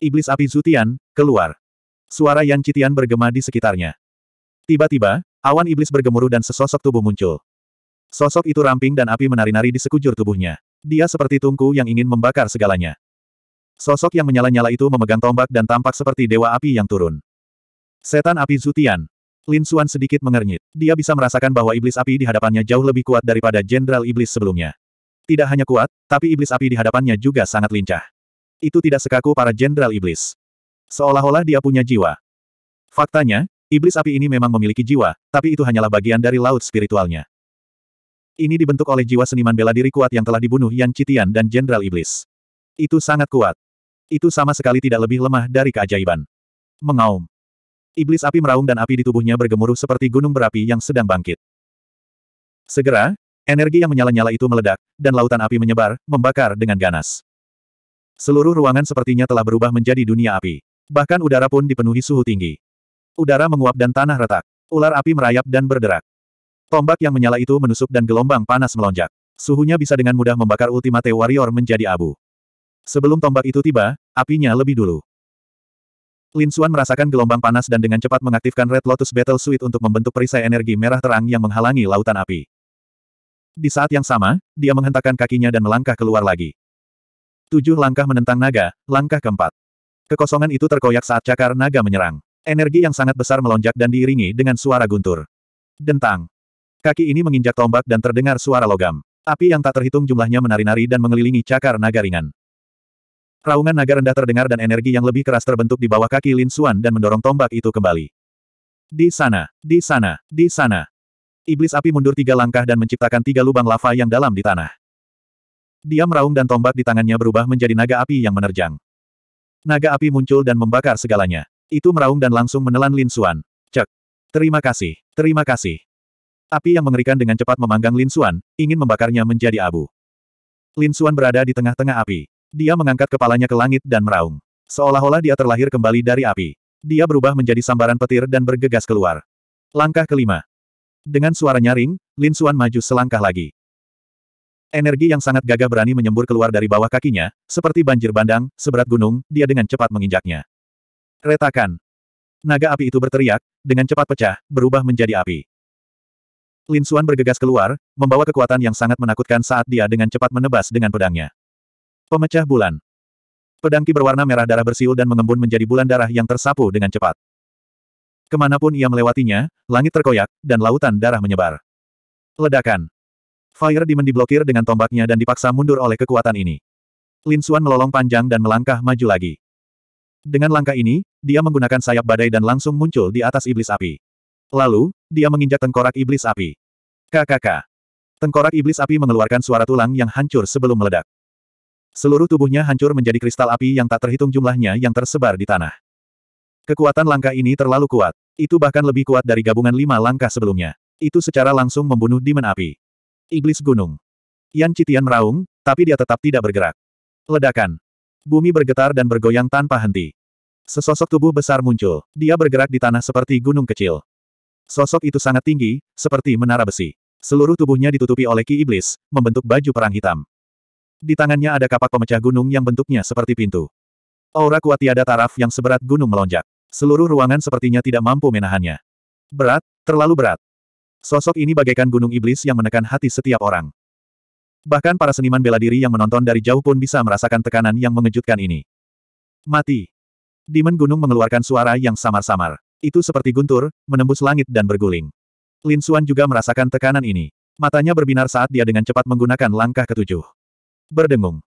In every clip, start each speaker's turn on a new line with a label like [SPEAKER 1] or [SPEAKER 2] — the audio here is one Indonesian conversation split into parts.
[SPEAKER 1] Iblis api Zutian, keluar. Suara Yan Citian bergema di sekitarnya. Tiba-tiba, awan iblis bergemuruh dan sesosok tubuh muncul. Sosok itu ramping dan api menari-nari di sekujur tubuhnya. Dia seperti tungku yang ingin membakar segalanya. Sosok yang menyala-nyala itu memegang tombak dan tampak seperti dewa api yang turun. Setan api Zutian. Lin Xuan sedikit mengernyit. Dia bisa merasakan bahwa iblis api di hadapannya jauh lebih kuat daripada jenderal iblis sebelumnya. Tidak hanya kuat, tapi iblis api di hadapannya juga sangat lincah. Itu tidak sekaku para jenderal iblis. Seolah-olah dia punya jiwa. Faktanya, iblis api ini memang memiliki jiwa, tapi itu hanyalah bagian dari laut spiritualnya. Ini dibentuk oleh jiwa seniman bela diri kuat yang telah dibunuh Yang Citian dan Jenderal Iblis. Itu sangat kuat. Itu sama sekali tidak lebih lemah dari keajaiban. Mengaum. Iblis api meraung dan api di tubuhnya bergemuruh seperti gunung berapi yang sedang bangkit. Segera, energi yang menyala-nyala itu meledak, dan lautan api menyebar, membakar dengan ganas. Seluruh ruangan sepertinya telah berubah menjadi dunia api. Bahkan udara pun dipenuhi suhu tinggi. Udara menguap dan tanah retak. Ular api merayap dan berderak. Tombak yang menyala itu menusuk dan gelombang panas melonjak. Suhunya bisa dengan mudah membakar Ultimate Warrior menjadi abu. Sebelum tombak itu tiba, apinya lebih dulu. Lin Xuan merasakan gelombang panas dan dengan cepat mengaktifkan Red Lotus Battle Suite untuk membentuk perisai energi merah terang yang menghalangi lautan api. Di saat yang sama, dia menghentakkan kakinya dan melangkah keluar lagi. Tujuh langkah menentang naga, langkah keempat. Kekosongan itu terkoyak saat cakar naga menyerang. Energi yang sangat besar melonjak dan diiringi dengan suara guntur. Dentang. Kaki ini menginjak tombak dan terdengar suara logam. Api yang tak terhitung jumlahnya menari-nari dan mengelilingi cakar naga ringan. Raungan naga rendah terdengar dan energi yang lebih keras terbentuk di bawah kaki Lin Xuan dan mendorong tombak itu kembali. Di sana, di sana, di sana. Iblis api mundur tiga langkah dan menciptakan tiga lubang lava yang dalam di tanah. Dia meraung dan tombak di tangannya berubah menjadi naga api yang menerjang. Naga api muncul dan membakar segalanya. Itu meraung dan langsung menelan Lin Xuan. Cek. Terima kasih, terima kasih. Api yang mengerikan dengan cepat memanggang Lin Xuan, ingin membakarnya menjadi abu. Lin Xuan berada di tengah-tengah api. Dia mengangkat kepalanya ke langit dan meraung. Seolah-olah dia terlahir kembali dari api. Dia berubah menjadi sambaran petir dan bergegas keluar. Langkah kelima. Dengan suara nyaring, Lin Xuan maju selangkah lagi. Energi yang sangat gagah berani menyembur keluar dari bawah kakinya, seperti banjir bandang, seberat gunung, dia dengan cepat menginjaknya. Retakan. Naga api itu berteriak, dengan cepat pecah, berubah menjadi api. Lin Xuan bergegas keluar, membawa kekuatan yang sangat menakutkan saat dia dengan cepat menebas dengan pedangnya. Pemecah bulan. Pedangki berwarna merah darah bersiul dan mengembun menjadi bulan darah yang tersapu dengan cepat. Kemanapun ia melewatinya, langit terkoyak, dan lautan darah menyebar. Ledakan. Fire Demon diblokir dengan tombaknya dan dipaksa mundur oleh kekuatan ini. Lin Xuan melolong panjang dan melangkah maju lagi. Dengan langkah ini, dia menggunakan sayap badai dan langsung muncul di atas iblis api. Lalu, dia menginjak tengkorak iblis api. KKK. Tengkorak iblis api mengeluarkan suara tulang yang hancur sebelum meledak. Seluruh tubuhnya hancur menjadi kristal api yang tak terhitung jumlahnya yang tersebar di tanah. Kekuatan langkah ini terlalu kuat. Itu bahkan lebih kuat dari gabungan lima langkah sebelumnya. Itu secara langsung membunuh demon api. Iblis Gunung. Yan Citian meraung, tapi dia tetap tidak bergerak. Ledakan. Bumi bergetar dan bergoyang tanpa henti. Sesosok tubuh besar muncul. Dia bergerak di tanah seperti gunung kecil. Sosok itu sangat tinggi, seperti menara besi. Seluruh tubuhnya ditutupi oleh ki iblis, membentuk baju perang hitam. Di tangannya ada kapak pemecah gunung yang bentuknya seperti pintu. Aura kuat tiada taraf yang seberat gunung melonjak. Seluruh ruangan sepertinya tidak mampu menahannya. Berat, terlalu berat. Sosok ini bagaikan gunung iblis yang menekan hati setiap orang. Bahkan para seniman bela diri yang menonton dari jauh pun bisa merasakan tekanan yang mengejutkan ini. Mati. Demon gunung mengeluarkan suara yang samar-samar. Itu seperti guntur, menembus langit dan berguling. Lin Suan juga merasakan tekanan ini. Matanya berbinar saat dia dengan cepat menggunakan langkah ketujuh. Berdengung.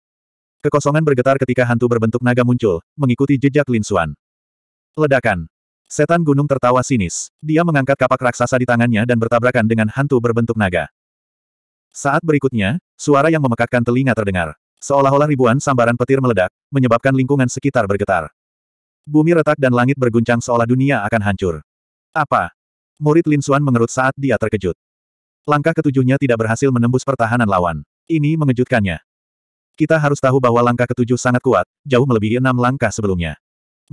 [SPEAKER 1] Kekosongan bergetar ketika hantu berbentuk naga muncul, mengikuti jejak Lin Suan. Ledakan. Setan gunung tertawa sinis. Dia mengangkat kapak raksasa di tangannya dan bertabrakan dengan hantu berbentuk naga. Saat berikutnya, suara yang memekakkan telinga terdengar. Seolah-olah ribuan sambaran petir meledak, menyebabkan lingkungan sekitar bergetar. Bumi retak dan langit berguncang seolah dunia akan hancur. Apa? Murid Lin Xuan mengerut saat dia terkejut. Langkah ketujuhnya tidak berhasil menembus pertahanan lawan. Ini mengejutkannya. Kita harus tahu bahwa langkah ketujuh sangat kuat, jauh melebihi enam langkah sebelumnya.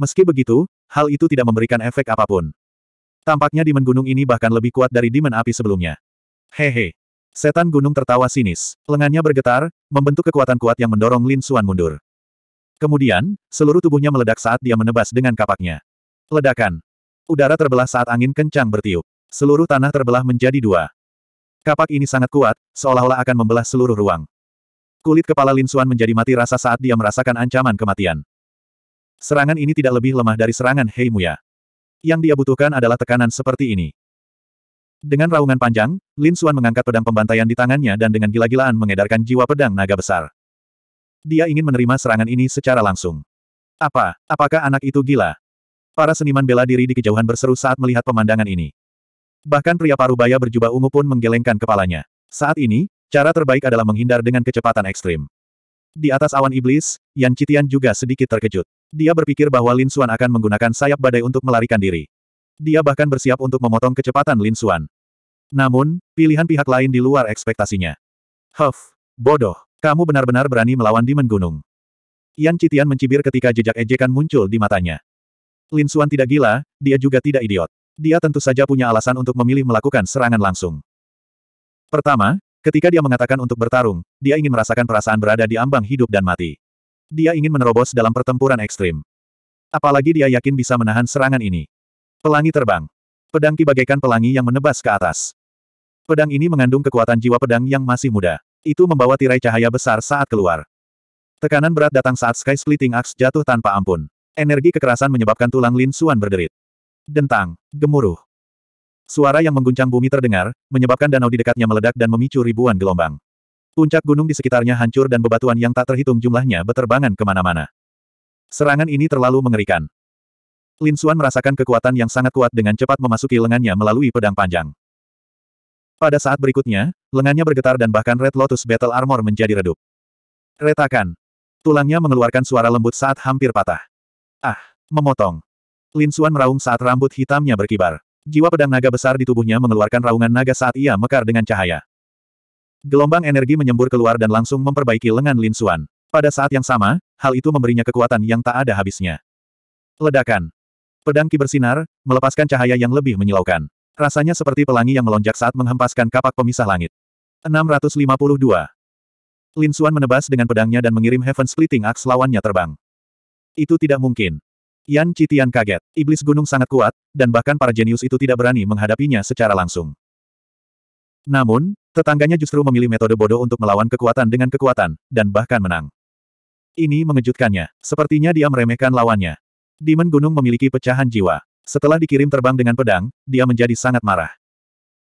[SPEAKER 1] Meski begitu, hal itu tidak memberikan efek apapun. Tampaknya Dimen Gunung ini bahkan lebih kuat dari Dimen Api sebelumnya. Hehe. Setan Gunung tertawa sinis. Lengannya bergetar, membentuk kekuatan kuat yang mendorong Lin Suan mundur. Kemudian, seluruh tubuhnya meledak saat dia menebas dengan kapaknya. Ledakan. Udara terbelah saat angin kencang bertiup. Seluruh tanah terbelah menjadi dua. Kapak ini sangat kuat, seolah-olah akan membelah seluruh ruang. Kulit kepala Lin Suan menjadi mati rasa saat dia merasakan ancaman kematian. Serangan ini tidak lebih lemah dari serangan Hei Muya. Yang dia butuhkan adalah tekanan seperti ini. Dengan raungan panjang, Lin Xuan mengangkat pedang pembantaian di tangannya dan dengan gila-gilaan mengedarkan jiwa pedang naga besar. Dia ingin menerima serangan ini secara langsung. Apa? Apakah anak itu gila? Para seniman bela diri di kejauhan berseru saat melihat pemandangan ini. Bahkan pria parubaya berjubah ungu pun menggelengkan kepalanya. Saat ini, cara terbaik adalah menghindar dengan kecepatan ekstrim. Di atas awan iblis, Yan Citian juga sedikit terkejut. Dia berpikir bahwa Lin Xuan akan menggunakan sayap badai untuk melarikan diri. Dia bahkan bersiap untuk memotong kecepatan Lin Xuan. Namun, pilihan pihak lain di luar ekspektasinya. Huff, bodoh, kamu benar-benar berani melawan Demon Gunung. Yan Citian mencibir ketika jejak ejekan muncul di matanya. Lin Xuan tidak gila, dia juga tidak idiot. Dia tentu saja punya alasan untuk memilih melakukan serangan langsung. Pertama, ketika dia mengatakan untuk bertarung, dia ingin merasakan perasaan berada di ambang hidup dan mati. Dia ingin menerobos dalam pertempuran ekstrim. Apalagi dia yakin bisa menahan serangan ini. Pelangi terbang. Pedang Ki bagaikan pelangi yang menebas ke atas. Pedang ini mengandung kekuatan jiwa pedang yang masih muda. Itu membawa tirai cahaya besar saat keluar. Tekanan berat datang saat Sky Splitting Axe jatuh tanpa ampun. Energi kekerasan menyebabkan tulang Lin Suan berderit. Dentang, gemuruh. Suara yang mengguncang bumi terdengar, menyebabkan danau di dekatnya meledak dan memicu ribuan gelombang. Puncak gunung di sekitarnya hancur dan bebatuan yang tak terhitung jumlahnya beterbangan kemana-mana. Serangan ini terlalu mengerikan. Lin Xuan merasakan kekuatan yang sangat kuat dengan cepat memasuki lengannya melalui pedang panjang. Pada saat berikutnya, lengannya bergetar dan bahkan Red Lotus Battle Armor menjadi redup. Retakan. Tulangnya mengeluarkan suara lembut saat hampir patah. Ah, memotong. Lin Xuan meraung saat rambut hitamnya berkibar. Jiwa pedang naga besar di tubuhnya mengeluarkan raungan naga saat ia mekar dengan cahaya. Gelombang energi menyembur keluar dan langsung memperbaiki lengan Lin Xuan. Pada saat yang sama, hal itu memberinya kekuatan yang tak ada habisnya. Ledakan. Pedang ki bersinar, melepaskan cahaya yang lebih menyilaukan. Rasanya seperti pelangi yang melonjak saat menghempaskan kapak pemisah langit. 652. Lin Xuan menebas dengan pedangnya dan mengirim Heaven Splitting Axe lawannya terbang. Itu tidak mungkin. Yan Citian kaget. Iblis gunung sangat kuat, dan bahkan para jenius itu tidak berani menghadapinya secara langsung. Namun, tetangganya justru memilih metode bodoh untuk melawan kekuatan dengan kekuatan, dan bahkan menang. Ini mengejutkannya. Sepertinya dia meremehkan lawannya. Demon Gunung memiliki pecahan jiwa. Setelah dikirim terbang dengan pedang, dia menjadi sangat marah.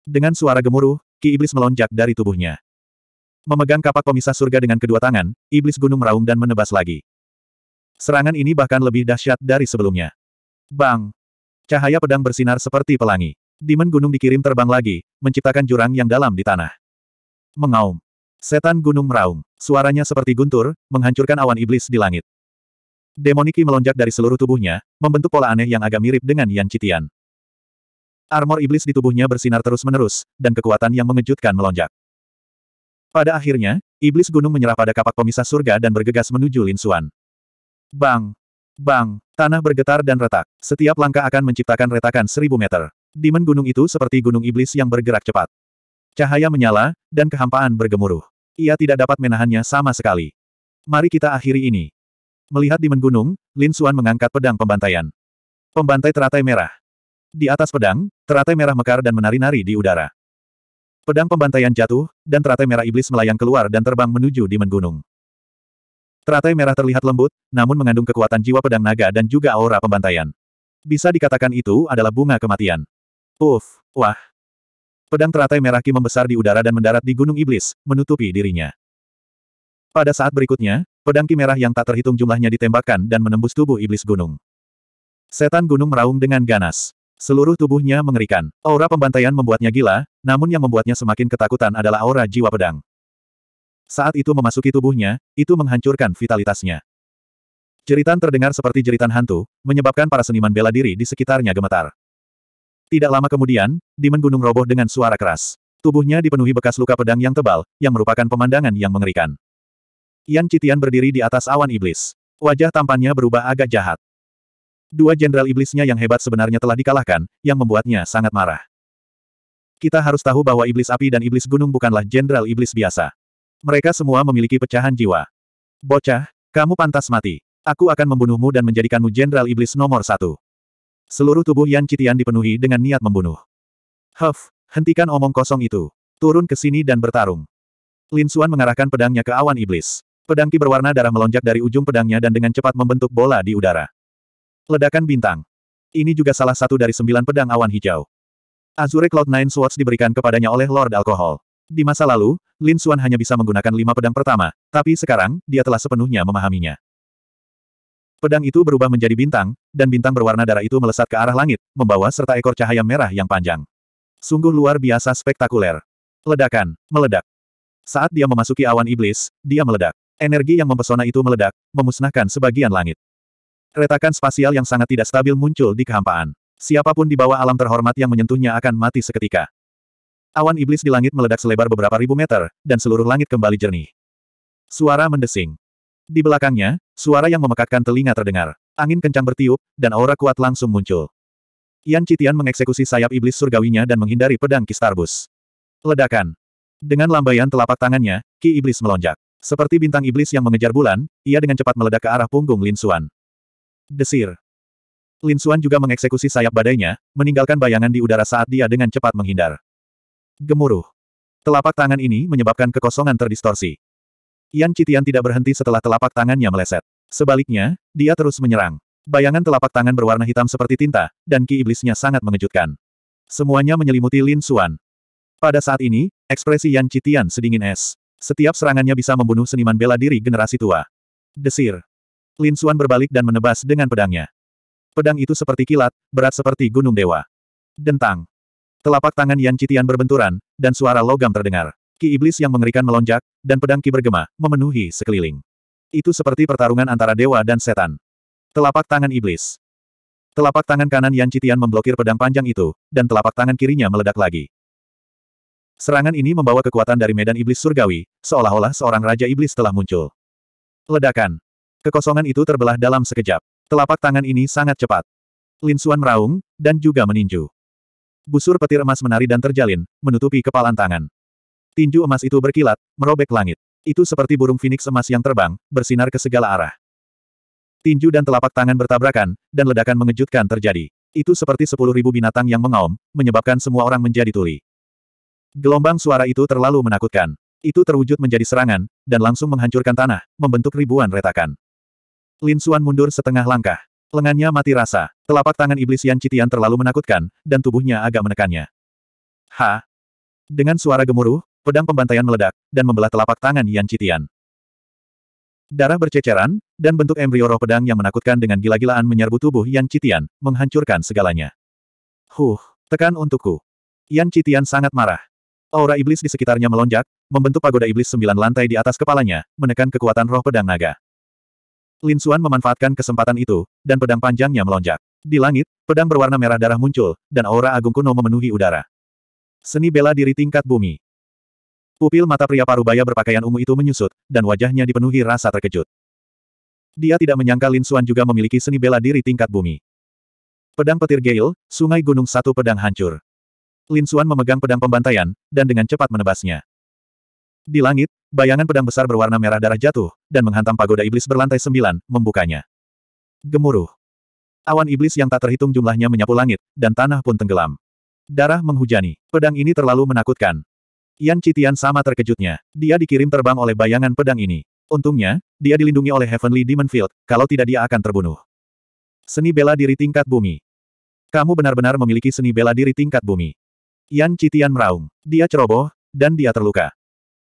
[SPEAKER 1] Dengan suara gemuruh, Ki Iblis melonjak dari tubuhnya. Memegang kapak pemisah surga dengan kedua tangan, Iblis Gunung meraung dan menebas lagi. Serangan ini bahkan lebih dahsyat dari sebelumnya. Bang! Cahaya pedang bersinar seperti pelangi. Demon gunung dikirim terbang lagi, menciptakan jurang yang dalam di tanah. Mengaum. Setan gunung meraung. Suaranya seperti guntur, menghancurkan awan iblis di langit. Demoniki melonjak dari seluruh tubuhnya, membentuk pola aneh yang agak mirip dengan Yan Citian. Armor iblis di tubuhnya bersinar terus-menerus, dan kekuatan yang mengejutkan melonjak. Pada akhirnya, iblis gunung menyerah pada kapak pemisah surga dan bergegas menuju Lin Xuan. Bang! Bang! Tanah bergetar dan retak. Setiap langkah akan menciptakan retakan seribu meter. Demon gunung itu seperti gunung iblis yang bergerak cepat. Cahaya menyala, dan kehampaan bergemuruh. Ia tidak dapat menahannya sama sekali. Mari kita akhiri ini. Melihat Demon Gunung, Lin Suan mengangkat pedang pembantaian. Pembantai teratai merah. Di atas pedang, teratai merah mekar dan menari-nari di udara. Pedang pembantaian jatuh, dan teratai merah iblis melayang keluar dan terbang menuju Demon Gunung. Teratai merah terlihat lembut, namun mengandung kekuatan jiwa pedang naga dan juga aura pembantaian. Bisa dikatakan itu adalah bunga kematian. Uf, wah. Pedang teratai merah ki membesar di udara dan mendarat di Gunung Iblis, menutupi dirinya. Pada saat berikutnya, pedang ki merah yang tak terhitung jumlahnya ditembakkan dan menembus tubuh iblis gunung. Setan gunung meraung dengan ganas. Seluruh tubuhnya mengerikan. Aura pembantaian membuatnya gila, namun yang membuatnya semakin ketakutan adalah aura jiwa pedang. Saat itu memasuki tubuhnya, itu menghancurkan vitalitasnya. Jeritan terdengar seperti jeritan hantu, menyebabkan para seniman bela diri di sekitarnya gemetar. Tidak lama kemudian, di Gunung roboh dengan suara keras. Tubuhnya dipenuhi bekas luka pedang yang tebal, yang merupakan pemandangan yang mengerikan. Yan Citian berdiri di atas awan iblis. Wajah tampannya berubah agak jahat. Dua jenderal iblisnya yang hebat sebenarnya telah dikalahkan, yang membuatnya sangat marah. Kita harus tahu bahwa iblis api dan iblis gunung bukanlah jenderal iblis biasa. Mereka semua memiliki pecahan jiwa. Bocah, kamu pantas mati. Aku akan membunuhmu dan menjadikanmu jenderal iblis nomor satu. Seluruh tubuh Yan Citian dipenuhi dengan niat membunuh. Huff, hentikan omong kosong itu. Turun ke sini dan bertarung. Lin Xuan mengarahkan pedangnya ke awan iblis. Pedang ki berwarna darah melonjak dari ujung pedangnya dan dengan cepat membentuk bola di udara. Ledakan bintang. Ini juga salah satu dari sembilan pedang awan hijau. Azure Cloud Nine Swords diberikan kepadanya oleh Lord Alkohol. Di masa lalu, Lin Xuan hanya bisa menggunakan lima pedang pertama, tapi sekarang, dia telah sepenuhnya memahaminya. Pedang itu berubah menjadi bintang, dan bintang berwarna darah itu melesat ke arah langit, membawa serta ekor cahaya merah yang panjang. Sungguh luar biasa spektakuler. Ledakan, meledak. Saat dia memasuki awan iblis, dia meledak. Energi yang mempesona itu meledak, memusnahkan sebagian langit. Retakan spasial yang sangat tidak stabil muncul di kehampaan. Siapapun di bawah alam terhormat yang menyentuhnya akan mati seketika. Awan iblis di langit meledak selebar beberapa ribu meter, dan seluruh langit kembali jernih. Suara mendesing. Di belakangnya, suara yang memekakkan telinga terdengar. Angin kencang bertiup, dan aura kuat langsung muncul. Yan Citian mengeksekusi sayap iblis surgawinya dan menghindari pedang Kistarbus. Ledakan. Dengan lambaian telapak tangannya, ki iblis melonjak. Seperti bintang iblis yang mengejar bulan, ia dengan cepat meledak ke arah punggung Lin Xuan. Desir. Lin Xuan juga mengeksekusi sayap badainya, meninggalkan bayangan di udara saat dia dengan cepat menghindar. Gemuruh. Telapak tangan ini menyebabkan kekosongan terdistorsi. Yan Citian tidak berhenti setelah telapak tangannya meleset. Sebaliknya, dia terus menyerang. Bayangan telapak tangan berwarna hitam seperti tinta, dan ki iblisnya sangat mengejutkan. Semuanya menyelimuti Lin Suan. Pada saat ini, ekspresi Yan Citian sedingin es. Setiap serangannya bisa membunuh seniman bela diri generasi tua. Desir. Lin Suan berbalik dan menebas dengan pedangnya. Pedang itu seperti kilat, berat seperti gunung dewa. Dentang. Telapak tangan Yan Citian berbenturan, dan suara logam terdengar. Ki iblis yang mengerikan melonjak, dan pedang ki bergema, memenuhi sekeliling. Itu seperti pertarungan antara dewa dan setan. Telapak tangan iblis. Telapak tangan kanan Yan Citian memblokir pedang panjang itu, dan telapak tangan kirinya meledak lagi. Serangan ini membawa kekuatan dari medan iblis surgawi, seolah-olah seorang raja iblis telah muncul. Ledakan. Kekosongan itu terbelah dalam sekejap. Telapak tangan ini sangat cepat. Lin Suan meraung, dan juga meninju. Busur petir emas menari dan terjalin, menutupi kepalan tangan. Tinju emas itu berkilat, merobek langit. Itu seperti burung phoenix emas yang terbang, bersinar ke segala arah. Tinju dan telapak tangan bertabrakan, dan ledakan mengejutkan terjadi. Itu seperti sepuluh ribu binatang yang mengaum, menyebabkan semua orang menjadi tuli. Gelombang suara itu terlalu menakutkan. Itu terwujud menjadi serangan, dan langsung menghancurkan tanah, membentuk ribuan retakan. Lin Suan mundur setengah langkah. Lengannya mati rasa, telapak tangan iblis Yan Citian terlalu menakutkan, dan tubuhnya agak menekannya. Ha! Dengan suara gemuruh, Pedang pembantaian meledak, dan membelah telapak tangan Yan Citian. Darah berceceran, dan bentuk embrio roh pedang yang menakutkan dengan gila-gilaan menyerbu tubuh Yan Citian, menghancurkan segalanya. Huh, tekan untukku. Yan Citian sangat marah. Aura iblis di sekitarnya melonjak, membentuk pagoda iblis sembilan lantai di atas kepalanya, menekan kekuatan roh pedang naga. Lin Xuan memanfaatkan kesempatan itu, dan pedang panjangnya melonjak. Di langit, pedang berwarna merah darah muncul, dan aura agung kuno memenuhi udara. Seni bela diri tingkat bumi. Pupil mata pria parubaya berpakaian ungu itu menyusut, dan wajahnya dipenuhi rasa terkejut. Dia tidak menyangka Lin Xuan juga memiliki seni bela diri tingkat bumi. Pedang petir Gale, Sungai Gunung Satu Pedang Hancur. Lin Xuan memegang pedang pembantaian, dan dengan cepat menebasnya. Di langit, bayangan pedang besar berwarna merah darah jatuh, dan menghantam pagoda iblis berlantai sembilan, membukanya. Gemuruh. Awan iblis yang tak terhitung jumlahnya menyapu langit, dan tanah pun tenggelam. Darah menghujani. Pedang ini terlalu menakutkan. Yan Citian sama terkejutnya. Dia dikirim terbang oleh bayangan pedang ini. Untungnya, dia dilindungi oleh Heavenly Demon Field, kalau tidak dia akan terbunuh. Seni bela diri tingkat bumi. Kamu benar-benar memiliki seni bela diri tingkat bumi. Yan Citian meraung. Dia ceroboh, dan dia terluka.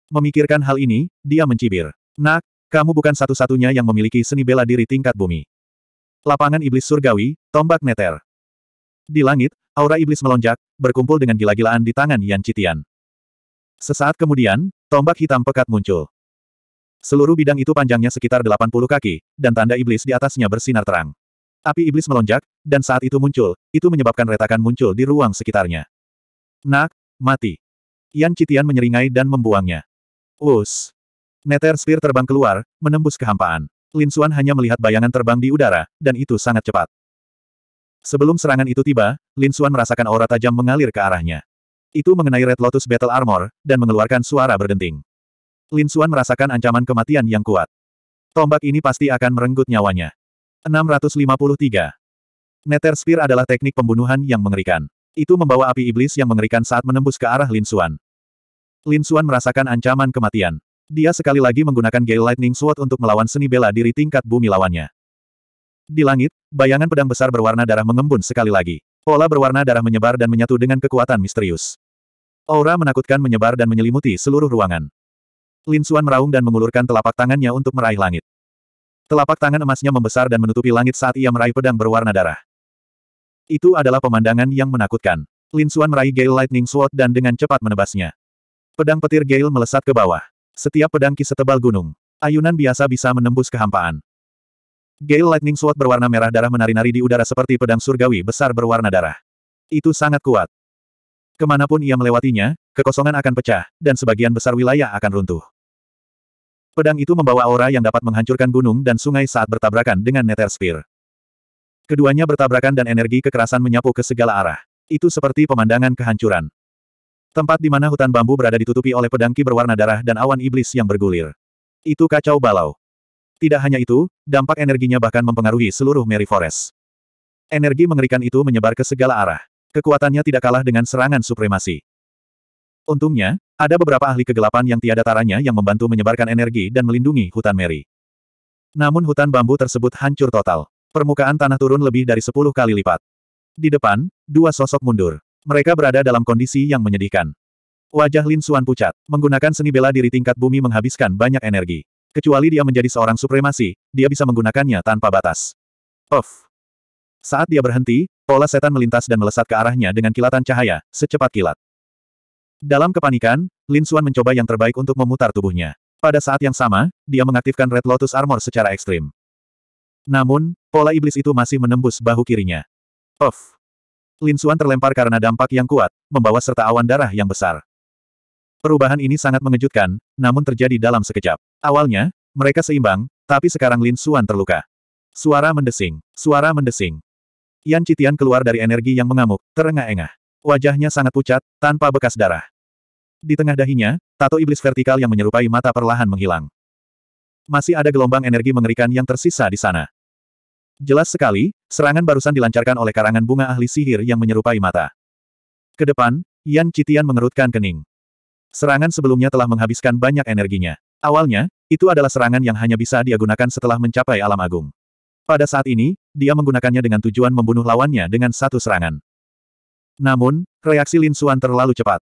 [SPEAKER 1] Memikirkan hal ini, dia mencibir. Nak, kamu bukan satu-satunya yang memiliki seni bela diri tingkat bumi. Lapangan iblis surgawi, tombak neter. Di langit, aura iblis melonjak, berkumpul dengan gila-gilaan di tangan Yan Citian. Sesaat kemudian, tombak hitam pekat muncul. Seluruh bidang itu panjangnya sekitar 80 kaki, dan tanda iblis di atasnya bersinar terang. Api iblis melonjak, dan saat itu muncul, itu menyebabkan retakan muncul di ruang sekitarnya. Nak, mati. Yan Citian menyeringai dan membuangnya. Us. Neter Spear terbang keluar, menembus kehampaan. Lin Xuan hanya melihat bayangan terbang di udara, dan itu sangat cepat. Sebelum serangan itu tiba, Lin Xuan merasakan aura tajam mengalir ke arahnya. Itu mengenai Red Lotus Battle Armor, dan mengeluarkan suara berdenting. Lin Xuan merasakan ancaman kematian yang kuat. Tombak ini pasti akan merenggut nyawanya. 653. Nether Spear adalah teknik pembunuhan yang mengerikan. Itu membawa api iblis yang mengerikan saat menembus ke arah Lin Xuan. Lin Xuan merasakan ancaman kematian. Dia sekali lagi menggunakan Gale Lightning Sword untuk melawan seni bela diri tingkat bumi lawannya. Di langit, bayangan pedang besar berwarna darah mengembun sekali lagi. Pola berwarna darah menyebar dan menyatu dengan kekuatan misterius. Aura menakutkan menyebar dan menyelimuti seluruh ruangan. Lin Suan meraung dan mengulurkan telapak tangannya untuk meraih langit. Telapak tangan emasnya membesar dan menutupi langit saat ia meraih pedang berwarna darah. Itu adalah pemandangan yang menakutkan. Lin Suan meraih Gale Lightning Sword dan dengan cepat menebasnya. Pedang petir Gale melesat ke bawah. Setiap pedang kisah setebal gunung. Ayunan biasa bisa menembus kehampaan. Gale Lightning Sword berwarna merah darah menari-nari di udara seperti pedang surgawi besar berwarna darah. Itu sangat kuat. Kemanapun ia melewatinya, kekosongan akan pecah, dan sebagian besar wilayah akan runtuh. Pedang itu membawa aura yang dapat menghancurkan gunung dan sungai saat bertabrakan dengan Nether Spear. Keduanya bertabrakan dan energi kekerasan menyapu ke segala arah. Itu seperti pemandangan kehancuran. Tempat di mana hutan bambu berada ditutupi oleh pedangki berwarna darah dan awan iblis yang bergulir. Itu kacau balau. Tidak hanya itu, dampak energinya bahkan mempengaruhi seluruh Mary Forest. Energi mengerikan itu menyebar ke segala arah. Kekuatannya tidak kalah dengan serangan supremasi. Untungnya, ada beberapa ahli kegelapan yang tiada taranya yang membantu menyebarkan energi dan melindungi hutan Mary. Namun hutan bambu tersebut hancur total. Permukaan tanah turun lebih dari sepuluh kali lipat. Di depan, dua sosok mundur. Mereka berada dalam kondisi yang menyedihkan. Wajah Lin Suan pucat, menggunakan seni bela diri tingkat bumi menghabiskan banyak energi. Kecuali dia menjadi seorang supremasi, dia bisa menggunakannya tanpa batas. Of. Saat dia berhenti, Pola setan melintas dan melesat ke arahnya dengan kilatan cahaya, secepat kilat. Dalam kepanikan, Lin Xuan mencoba yang terbaik untuk memutar tubuhnya. Pada saat yang sama, dia mengaktifkan Red Lotus Armor secara ekstrim. Namun, pola iblis itu masih menembus bahu kirinya. Of, Lin Xuan terlempar karena dampak yang kuat, membawa serta awan darah yang besar. Perubahan ini sangat mengejutkan, namun terjadi dalam sekejap. Awalnya, mereka seimbang, tapi sekarang Lin Xuan terluka. Suara mendesing, suara mendesing. Yan Citian keluar dari energi yang mengamuk, terengah-engah. Wajahnya sangat pucat, tanpa bekas darah. Di tengah dahinya, tato iblis vertikal yang menyerupai mata perlahan menghilang. Masih ada gelombang energi mengerikan yang tersisa di sana. Jelas sekali, serangan barusan dilancarkan oleh karangan bunga ahli sihir yang menyerupai mata. Kedepan, Yan Citian mengerutkan kening. Serangan sebelumnya telah menghabiskan banyak energinya. Awalnya, itu adalah serangan yang hanya bisa dia gunakan setelah mencapai alam agung. Pada saat ini, dia menggunakannya dengan tujuan membunuh lawannya dengan satu serangan. Namun, reaksi Lin Suan terlalu cepat.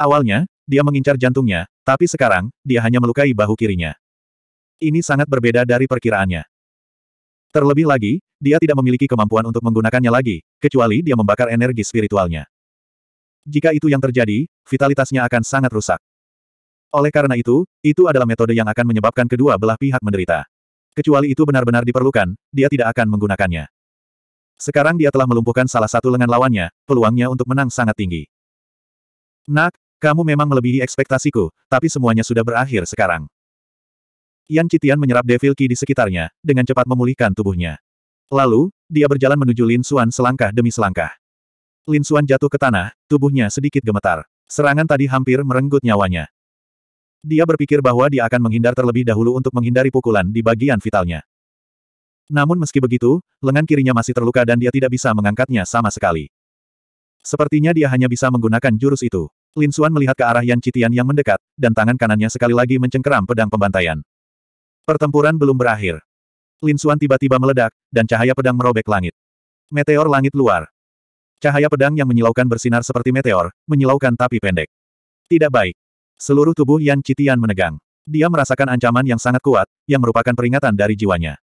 [SPEAKER 1] Awalnya, dia mengincar jantungnya, tapi sekarang, dia hanya melukai bahu kirinya. Ini sangat berbeda dari perkiraannya. Terlebih lagi, dia tidak memiliki kemampuan untuk menggunakannya lagi, kecuali dia membakar energi spiritualnya. Jika itu yang terjadi, vitalitasnya akan sangat rusak. Oleh karena itu, itu adalah metode yang akan menyebabkan kedua belah pihak menderita. Kecuali itu benar-benar diperlukan, dia tidak akan menggunakannya. Sekarang dia telah melumpuhkan salah satu lengan lawannya, peluangnya untuk menang sangat tinggi. Nak, kamu memang melebihi ekspektasiku, tapi semuanya sudah berakhir sekarang. Yan Citian menyerap Devil Ki di sekitarnya, dengan cepat memulihkan tubuhnya. Lalu, dia berjalan menuju Lin Xuan selangkah demi selangkah. Lin Xuan jatuh ke tanah, tubuhnya sedikit gemetar. Serangan tadi hampir merenggut nyawanya. Dia berpikir bahwa dia akan menghindar terlebih dahulu untuk menghindari pukulan di bagian vitalnya. Namun meski begitu, lengan kirinya masih terluka dan dia tidak bisa mengangkatnya sama sekali. Sepertinya dia hanya bisa menggunakan jurus itu. Lin Xuan melihat ke arah Yan Citian yang mendekat, dan tangan kanannya sekali lagi mencengkeram pedang pembantaian. Pertempuran belum berakhir. Lin Xuan tiba-tiba meledak, dan cahaya pedang merobek langit. Meteor langit luar. Cahaya pedang yang menyilaukan bersinar seperti meteor, menyilaukan tapi pendek. Tidak baik. Seluruh tubuh Yan Citian menegang. Dia merasakan ancaman yang sangat kuat, yang merupakan peringatan dari jiwanya.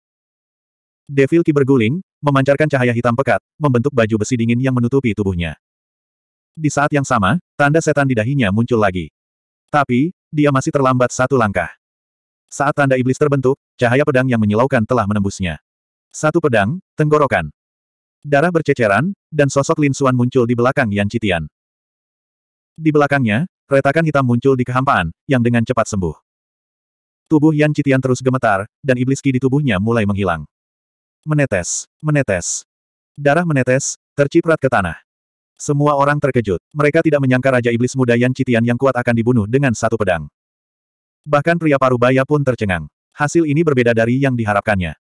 [SPEAKER 1] Devil Ki berguling, memancarkan cahaya hitam pekat, membentuk baju besi dingin yang menutupi tubuhnya. Di saat yang sama, tanda setan di dahinya muncul lagi. Tapi, dia masih terlambat satu langkah. Saat tanda iblis terbentuk, cahaya pedang yang menyilaukan telah menembusnya. Satu pedang, tenggorokan. Darah berceceran, dan sosok Lin Suan muncul di belakang Yan Citian. Di belakangnya, Retakan hitam muncul di kehampaan, yang dengan cepat sembuh. Tubuh Yan Citian terus gemetar, dan iblis ki di tubuhnya mulai menghilang. Menetes, menetes. Darah menetes, terciprat ke tanah. Semua orang terkejut. Mereka tidak menyangka Raja Iblis Muda Yan Citian yang kuat akan dibunuh dengan satu pedang. Bahkan pria parubaya pun tercengang. Hasil ini berbeda dari yang diharapkannya.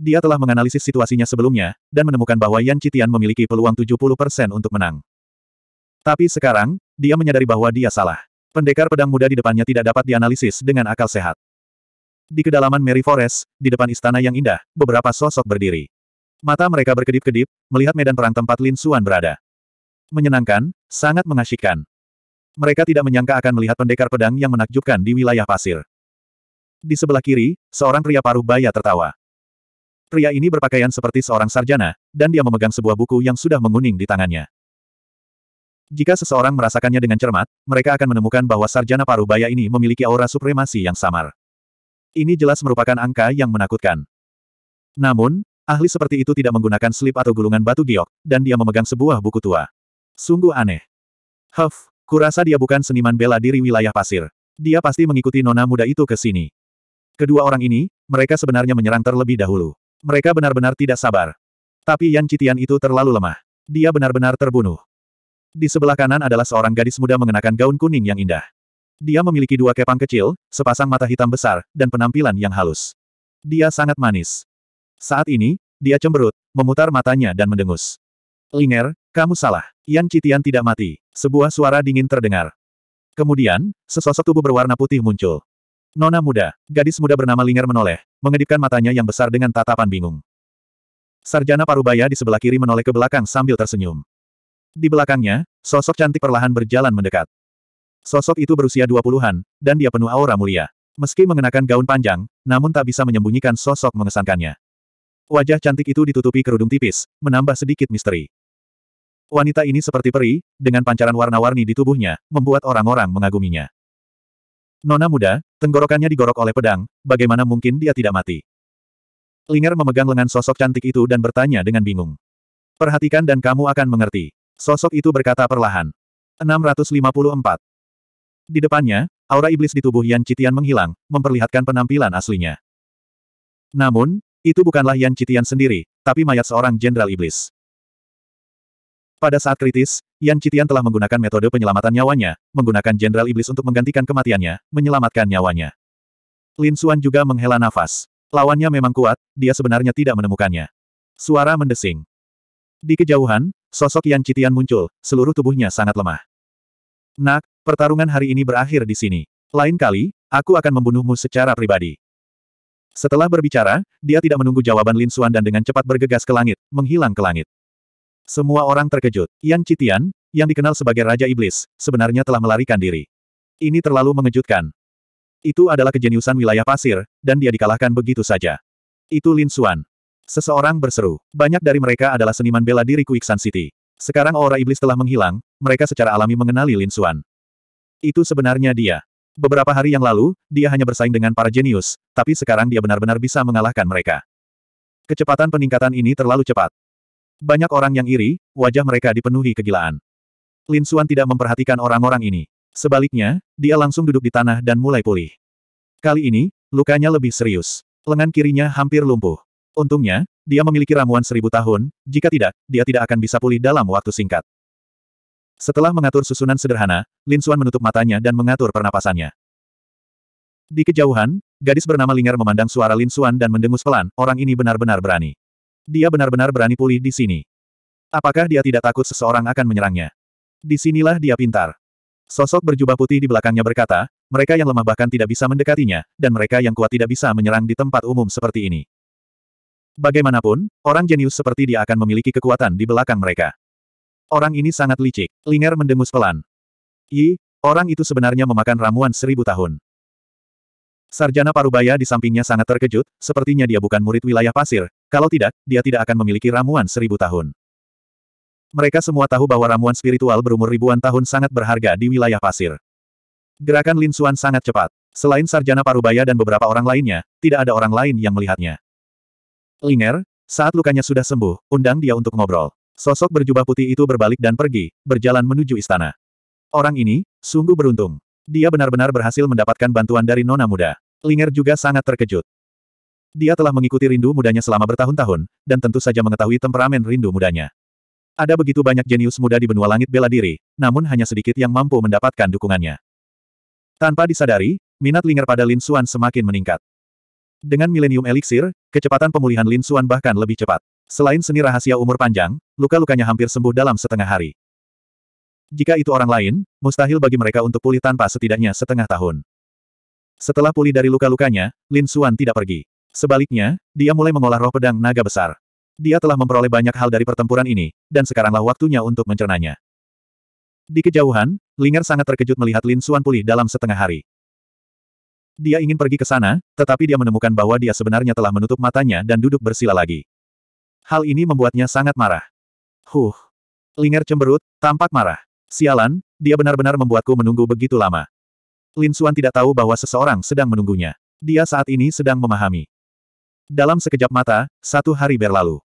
[SPEAKER 1] Dia telah menganalisis situasinya sebelumnya, dan menemukan bahwa Yan Citian memiliki peluang 70% untuk menang. Tapi sekarang, dia menyadari bahwa dia salah. Pendekar pedang muda di depannya tidak dapat dianalisis dengan akal sehat. Di kedalaman Mary Forest, di depan istana yang indah, beberapa sosok berdiri. Mata mereka berkedip-kedip, melihat medan perang tempat Lin Xuan berada. Menyenangkan, sangat mengasyikkan. Mereka tidak menyangka akan melihat pendekar pedang yang menakjubkan di wilayah pasir. Di sebelah kiri, seorang pria paruh baya tertawa. Pria ini berpakaian seperti seorang sarjana, dan dia memegang sebuah buku yang sudah menguning di tangannya. Jika seseorang merasakannya dengan cermat, mereka akan menemukan bahwa sarjana parubaya ini memiliki aura supremasi yang samar. Ini jelas merupakan angka yang menakutkan. Namun, ahli seperti itu tidak menggunakan slip atau gulungan batu giok, dan dia memegang sebuah buku tua. Sungguh aneh. Huff, kurasa dia bukan seniman bela diri wilayah pasir. Dia pasti mengikuti nona muda itu ke sini. Kedua orang ini, mereka sebenarnya menyerang terlebih dahulu. Mereka benar-benar tidak sabar. Tapi Yan Citian itu terlalu lemah. Dia benar-benar terbunuh. Di sebelah kanan adalah seorang gadis muda mengenakan gaun kuning yang indah. Dia memiliki dua kepang kecil, sepasang mata hitam besar, dan penampilan yang halus. Dia sangat manis. Saat ini, dia cemberut, memutar matanya dan mendengus. Linger, kamu salah. Yan Citian tidak mati. Sebuah suara dingin terdengar. Kemudian, sesosok tubuh berwarna putih muncul. Nona muda, gadis muda bernama Linger menoleh, mengedipkan matanya yang besar dengan tatapan bingung. Sarjana Parubaya di sebelah kiri menoleh ke belakang sambil tersenyum. Di belakangnya, sosok cantik perlahan berjalan mendekat. Sosok itu berusia 20-an, dan dia penuh aura mulia. Meski mengenakan gaun panjang, namun tak bisa menyembunyikan sosok mengesankannya. Wajah cantik itu ditutupi kerudung tipis, menambah sedikit misteri. Wanita ini seperti peri, dengan pancaran warna-warni di tubuhnya, membuat orang-orang mengaguminya. Nona muda, tenggorokannya digorok oleh pedang, bagaimana mungkin dia tidak mati? Linger memegang lengan sosok cantik itu dan bertanya dengan bingung. Perhatikan dan kamu akan mengerti. Sosok itu berkata perlahan. 654. Di depannya, aura iblis di tubuh Yan Citian menghilang, memperlihatkan penampilan aslinya. Namun, itu bukanlah Yan Citian sendiri, tapi mayat seorang jenderal iblis. Pada saat kritis, Yan Citian telah menggunakan metode penyelamatan nyawanya, menggunakan jenderal iblis untuk menggantikan kematiannya, menyelamatkan nyawanya. Lin Xuan juga menghela nafas. Lawannya memang kuat, dia sebenarnya tidak menemukannya. Suara mendesing. Di kejauhan, sosok Yan Citian muncul, seluruh tubuhnya sangat lemah. Nak, pertarungan hari ini berakhir di sini. Lain kali, aku akan membunuhmu secara pribadi. Setelah berbicara, dia tidak menunggu jawaban Lin Suan dan dengan cepat bergegas ke langit, menghilang ke langit. Semua orang terkejut. Yan Citian, yang dikenal sebagai Raja Iblis, sebenarnya telah melarikan diri. Ini terlalu mengejutkan. Itu adalah kejeniusan wilayah pasir, dan dia dikalahkan begitu saja. Itu Lin Suan. Seseorang berseru. Banyak dari mereka adalah seniman bela diri Kuiksan City. Sekarang aura iblis telah menghilang, mereka secara alami mengenali Lin Xuan. Itu sebenarnya dia. Beberapa hari yang lalu, dia hanya bersaing dengan para jenius, tapi sekarang dia benar-benar bisa mengalahkan mereka. Kecepatan peningkatan ini terlalu cepat. Banyak orang yang iri, wajah mereka dipenuhi kegilaan. Lin Xuan tidak memperhatikan orang-orang ini. Sebaliknya, dia langsung duduk di tanah dan mulai pulih. Kali ini, lukanya lebih serius. Lengan kirinya hampir lumpuh. Untungnya, dia memiliki ramuan seribu tahun, jika tidak, dia tidak akan bisa pulih dalam waktu singkat. Setelah mengatur susunan sederhana, Lin Suan menutup matanya dan mengatur pernapasannya. Di kejauhan, gadis bernama Lingar memandang suara Lin Suan dan mendengus pelan, orang ini benar-benar berani. Dia benar-benar berani pulih di sini. Apakah dia tidak takut seseorang akan menyerangnya? Di sinilah dia pintar. Sosok berjubah putih di belakangnya berkata, mereka yang lemah bahkan tidak bisa mendekatinya, dan mereka yang kuat tidak bisa menyerang di tempat umum seperti ini. Bagaimanapun, orang jenius seperti dia akan memiliki kekuatan di belakang mereka. Orang ini sangat licik. Linger mendengus pelan. Yi, orang itu sebenarnya memakan ramuan seribu tahun. Sarjana Parubaya di sampingnya sangat terkejut, sepertinya dia bukan murid wilayah pasir, kalau tidak, dia tidak akan memiliki ramuan seribu tahun. Mereka semua tahu bahwa ramuan spiritual berumur ribuan tahun sangat berharga di wilayah pasir. Gerakan Lin Xuan sangat cepat. Selain Sarjana Parubaya dan beberapa orang lainnya, tidak ada orang lain yang melihatnya. Linger, saat lukanya sudah sembuh, undang dia untuk ngobrol. Sosok berjubah putih itu berbalik dan pergi, berjalan menuju istana. Orang ini, sungguh beruntung. Dia benar-benar berhasil mendapatkan bantuan dari nona muda. Linger juga sangat terkejut. Dia telah mengikuti rindu mudanya selama bertahun-tahun, dan tentu saja mengetahui temperamen rindu mudanya. Ada begitu banyak jenius muda di benua langit bela diri, namun hanya sedikit yang mampu mendapatkan dukungannya. Tanpa disadari, minat Linger pada Lin Xuan semakin meningkat. Dengan Millennium Elixir, kecepatan pemulihan Lin Xuan bahkan lebih cepat. Selain seni rahasia umur panjang, luka-lukanya hampir sembuh dalam setengah hari. Jika itu orang lain, mustahil bagi mereka untuk pulih tanpa setidaknya setengah tahun. Setelah pulih dari luka-lukanya, Lin Xuan tidak pergi. Sebaliknya, dia mulai mengolah roh pedang naga besar. Dia telah memperoleh banyak hal dari pertempuran ini, dan sekaranglah waktunya untuk mencernanya. Di kejauhan, Linger sangat terkejut melihat Lin Xuan pulih dalam setengah hari. Dia ingin pergi ke sana, tetapi dia menemukan bahwa dia sebenarnya telah menutup matanya dan duduk bersila lagi. Hal ini membuatnya sangat marah. Huh. Linger cemberut, tampak marah. Sialan, dia benar-benar membuatku menunggu begitu lama. Lin Xuan tidak tahu bahwa seseorang sedang menunggunya. Dia saat ini sedang memahami. Dalam sekejap mata, satu hari berlalu.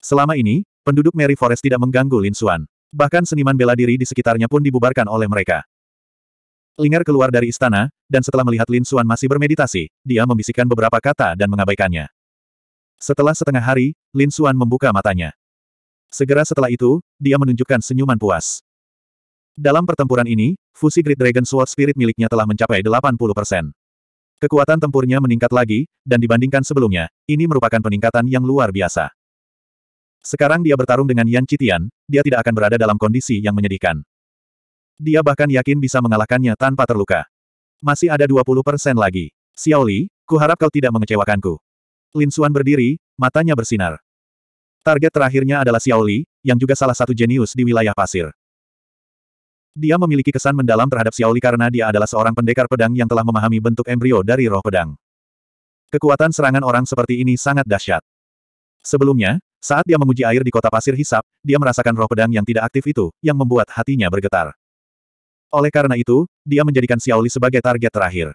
[SPEAKER 1] Selama ini, penduduk Mary Forest tidak mengganggu Lin Xuan. Bahkan seniman bela diri di sekitarnya pun dibubarkan oleh mereka. Linger keluar dari istana, dan setelah melihat Lin Xuan masih bermeditasi, dia membisikkan beberapa kata dan mengabaikannya. Setelah setengah hari, Lin Xuan membuka matanya. Segera setelah itu, dia menunjukkan senyuman puas. Dalam pertempuran ini, fusi Great Dragon Sword Spirit miliknya telah mencapai 80%. Kekuatan tempurnya meningkat lagi, dan dibandingkan sebelumnya, ini merupakan peningkatan yang luar biasa. Sekarang dia bertarung dengan Yan Chitian, dia tidak akan berada dalam kondisi yang menyedihkan. Dia bahkan yakin bisa mengalahkannya tanpa terluka. Masih ada 20 persen lagi. Xiaoli, harap kau tidak mengecewakanku. Lin Xuan berdiri, matanya bersinar. Target terakhirnya adalah Xiaoli, yang juga salah satu jenius di wilayah pasir. Dia memiliki kesan mendalam terhadap Xiaoli karena dia adalah seorang pendekar pedang yang telah memahami bentuk embrio dari roh pedang. Kekuatan serangan orang seperti ini sangat dahsyat. Sebelumnya, saat dia menguji air di kota pasir hisap, dia merasakan roh pedang yang tidak aktif itu, yang membuat hatinya bergetar. Oleh karena itu, dia menjadikan Xiao Li sebagai target terakhir.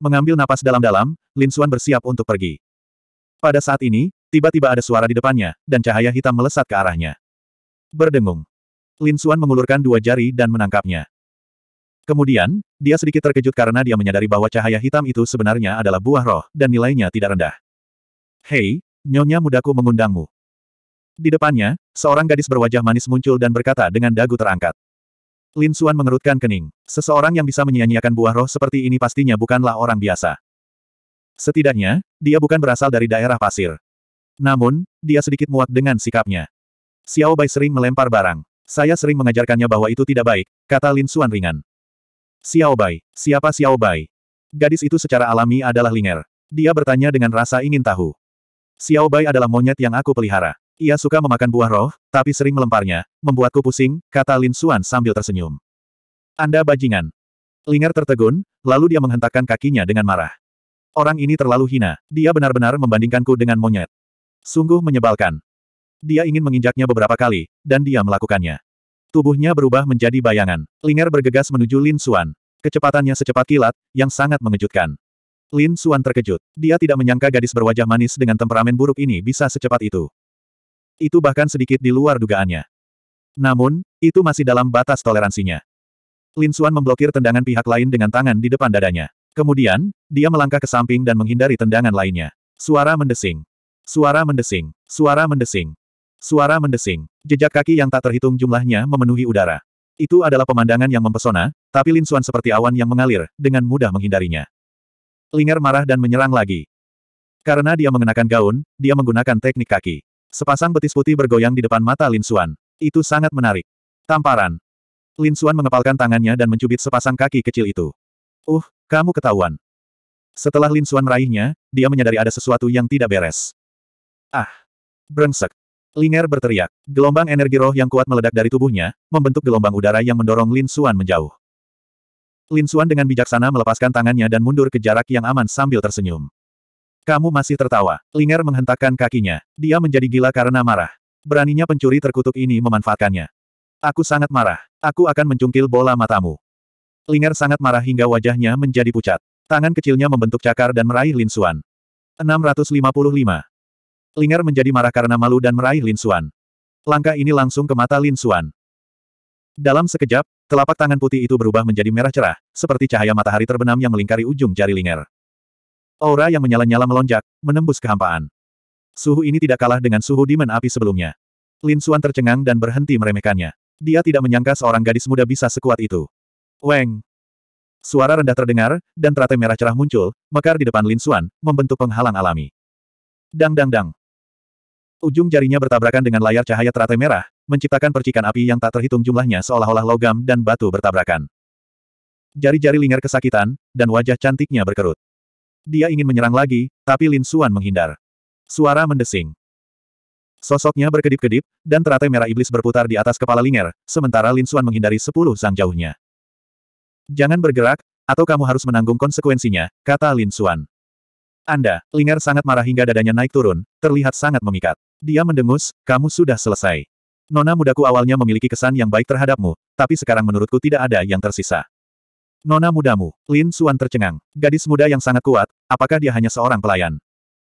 [SPEAKER 1] Mengambil napas dalam-dalam, Lin Xuan bersiap untuk pergi. Pada saat ini, tiba-tiba ada suara di depannya, dan cahaya hitam melesat ke arahnya. Berdengung. Lin Xuan mengulurkan dua jari dan menangkapnya. Kemudian, dia sedikit terkejut karena dia menyadari bahwa cahaya hitam itu sebenarnya adalah buah roh, dan nilainya tidak rendah. Hei, nyonya mudaku mengundangmu. Di depannya, seorang gadis berwajah manis muncul dan berkata dengan dagu terangkat. Lin Suan mengerutkan kening. Seseorang yang bisa menyia-nyiakan buah roh seperti ini pastinya bukanlah orang biasa. Setidaknya, dia bukan berasal dari daerah pasir. Namun, dia sedikit muak dengan sikapnya. Xiao Bai sering melempar barang. Saya sering mengajarkannya bahwa itu tidak baik, kata Lin Suan ringan. Xiao Bai, siapa Xiao Bai? Gadis itu secara alami adalah Linger. Dia bertanya dengan rasa ingin tahu. Xiao Bai adalah monyet yang aku pelihara. Ia suka memakan buah roh, tapi sering melemparnya, membuatku pusing, kata Lin Suan sambil tersenyum. Anda bajingan. Linger tertegun, lalu dia menghentakkan kakinya dengan marah. Orang ini terlalu hina, dia benar-benar membandingkanku dengan monyet. Sungguh menyebalkan. Dia ingin menginjaknya beberapa kali, dan dia melakukannya. Tubuhnya berubah menjadi bayangan. Linger bergegas menuju Lin Suan. Kecepatannya secepat kilat, yang sangat mengejutkan. Lin Suan terkejut. Dia tidak menyangka gadis berwajah manis dengan temperamen buruk ini bisa secepat itu. Itu bahkan sedikit di luar dugaannya. Namun, itu masih dalam batas toleransinya. Lin Suan memblokir tendangan pihak lain dengan tangan di depan dadanya. Kemudian, dia melangkah ke samping dan menghindari tendangan lainnya. Suara mendesing. Suara mendesing. Suara mendesing. Suara mendesing. Jejak kaki yang tak terhitung jumlahnya memenuhi udara. Itu adalah pemandangan yang mempesona, tapi Lin Suan seperti awan yang mengalir, dengan mudah menghindarinya. Linger marah dan menyerang lagi. Karena dia mengenakan gaun, dia menggunakan teknik kaki. Sepasang betis putih bergoyang di depan mata Lin Xuan. Itu sangat menarik. Tamparan. Lin Xuan mengepalkan tangannya dan mencubit sepasang kaki kecil itu. Uh, kamu ketahuan. Setelah Lin Xuan meraihnya, dia menyadari ada sesuatu yang tidak beres. Ah! Brengsek! Linger berteriak. Gelombang energi roh yang kuat meledak dari tubuhnya, membentuk gelombang udara yang mendorong Lin Xuan menjauh. Lin Xuan dengan bijaksana melepaskan tangannya dan mundur ke jarak yang aman sambil tersenyum. Kamu masih tertawa. Linger menghentakkan kakinya. Dia menjadi gila karena marah. Beraninya pencuri terkutuk ini memanfaatkannya. Aku sangat marah. Aku akan mencungkil bola matamu. Linger sangat marah hingga wajahnya menjadi pucat. Tangan kecilnya membentuk cakar dan meraih Lin Linsuan. 655. Linger menjadi marah karena malu dan meraih Lin Xuan. Langkah ini langsung ke mata Lin Xuan. Dalam sekejap, telapak tangan putih itu berubah menjadi merah cerah, seperti cahaya matahari terbenam yang melingkari ujung jari Linger. Aura yang menyala-nyala melonjak, menembus kehampaan. Suhu ini tidak kalah dengan suhu dimen api sebelumnya. Lin Xuan tercengang dan berhenti meremehkannya. Dia tidak menyangka seorang gadis muda bisa sekuat itu. Weng! Suara rendah terdengar, dan teratai merah cerah muncul, mekar di depan Lin Xuan, membentuk penghalang alami. Dang-dang-dang. Ujung jarinya bertabrakan dengan layar cahaya teratai merah, menciptakan percikan api yang tak terhitung jumlahnya seolah-olah logam dan batu bertabrakan. Jari-jari lingar kesakitan, dan wajah cantiknya berkerut. Dia ingin menyerang lagi, tapi Lin Suan menghindar. Suara mendesing. Sosoknya berkedip-kedip, dan teratai merah iblis berputar di atas kepala Linger, sementara Lin Suan menghindari sepuluh sang jauhnya. Jangan bergerak, atau kamu harus menanggung konsekuensinya, kata Lin Suan. Anda, Linger sangat marah hingga dadanya naik turun, terlihat sangat memikat. Dia mendengus, kamu sudah selesai. Nona mudaku awalnya memiliki kesan yang baik terhadapmu, tapi sekarang menurutku tidak ada yang tersisa. Nona mudamu, Lin Suan tercengang. Gadis muda yang sangat kuat, apakah dia hanya seorang pelayan?